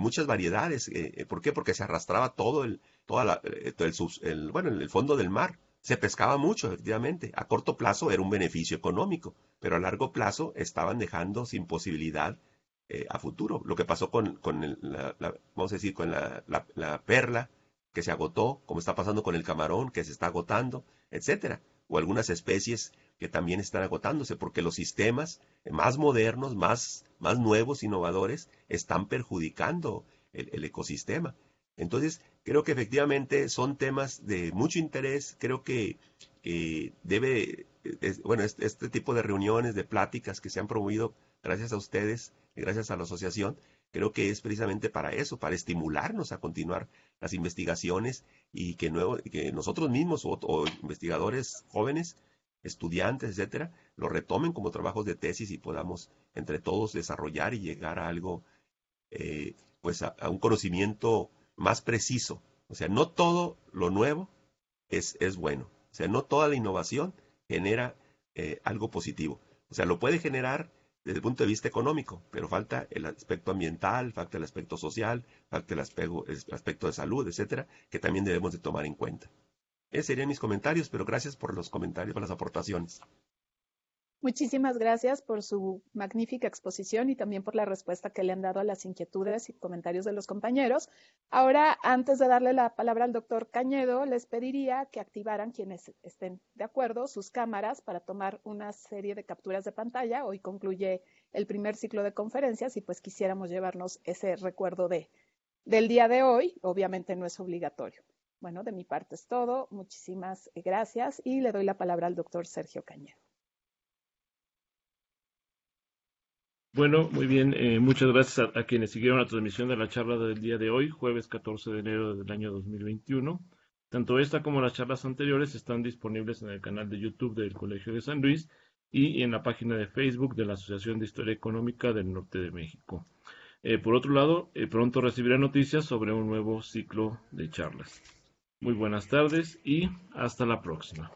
muchas variedades. ¿Por qué? Porque se arrastraba todo el, toda el fondo del mar se pescaba mucho, efectivamente. A corto plazo era un beneficio económico, pero a largo plazo estaban dejando sin posibilidad eh, a futuro. Lo que pasó con, con la, vamos a decir, con la, la, perla que se agotó, como está pasando con el camarón que se está agotando, etcétera, o algunas especies que también están agotándose, porque los sistemas más modernos, más, más nuevos, innovadores, están perjudicando el, ecosistema. Entonces, creo que efectivamente son temas de mucho interés, creo que, debe, bueno, este, este, tipo de reuniones, de pláticas que se han promovido gracias a ustedes, gracias a la asociación, creo que es precisamente para eso, para estimularnos a continuar las investigaciones y que, nuevo, que nosotros mismos o, investigadores jóvenes, estudiantes, etcétera, lo retomen como trabajos de tesis y podamos entre todos desarrollar y llegar a algo, eh, pues a, un conocimiento más preciso. O sea, no todo lo nuevo es, es bueno. O sea, no toda la innovación genera eh, algo positivo. O sea, lo puede generar desde el punto de vista económico, pero falta el aspecto ambiental, falta el aspecto social, falta el aspecto, el aspecto de salud, etcétera, que también debemos de tomar en cuenta. Esos serían mis comentarios, pero gracias por los comentarios, por las aportaciones. Muchísimas gracias por su magnífica exposición y también por la respuesta que le han dado a las inquietudes y comentarios de los compañeros. Ahora, antes de darle la palabra al doctor Cañedo, les pediría que activaran quienes estén de acuerdo sus cámaras para tomar una serie de capturas de pantalla. Hoy concluye el primer ciclo de conferencias y pues quisiéramos llevarnos ese recuerdo de, del día de hoy. Obviamente no es obligatorio. Bueno, de mi parte es todo. Muchísimas gracias y le doy la palabra al doctor Sergio Cañedo. Bueno, muy bien. Eh, muchas gracias a, quienes siguieron la transmisión de la charla del día de hoy, jueves 14 de enero del año 2021. Tanto esta como las charlas anteriores están disponibles en el canal de YouTube del Colegio de San Luis y en la página de Facebook de la Asociación de Historia Económica del Norte de México. Eh, por otro lado, eh, pronto recibirá noticias sobre un nuevo ciclo de charlas. Muy buenas tardes y hasta la próxima.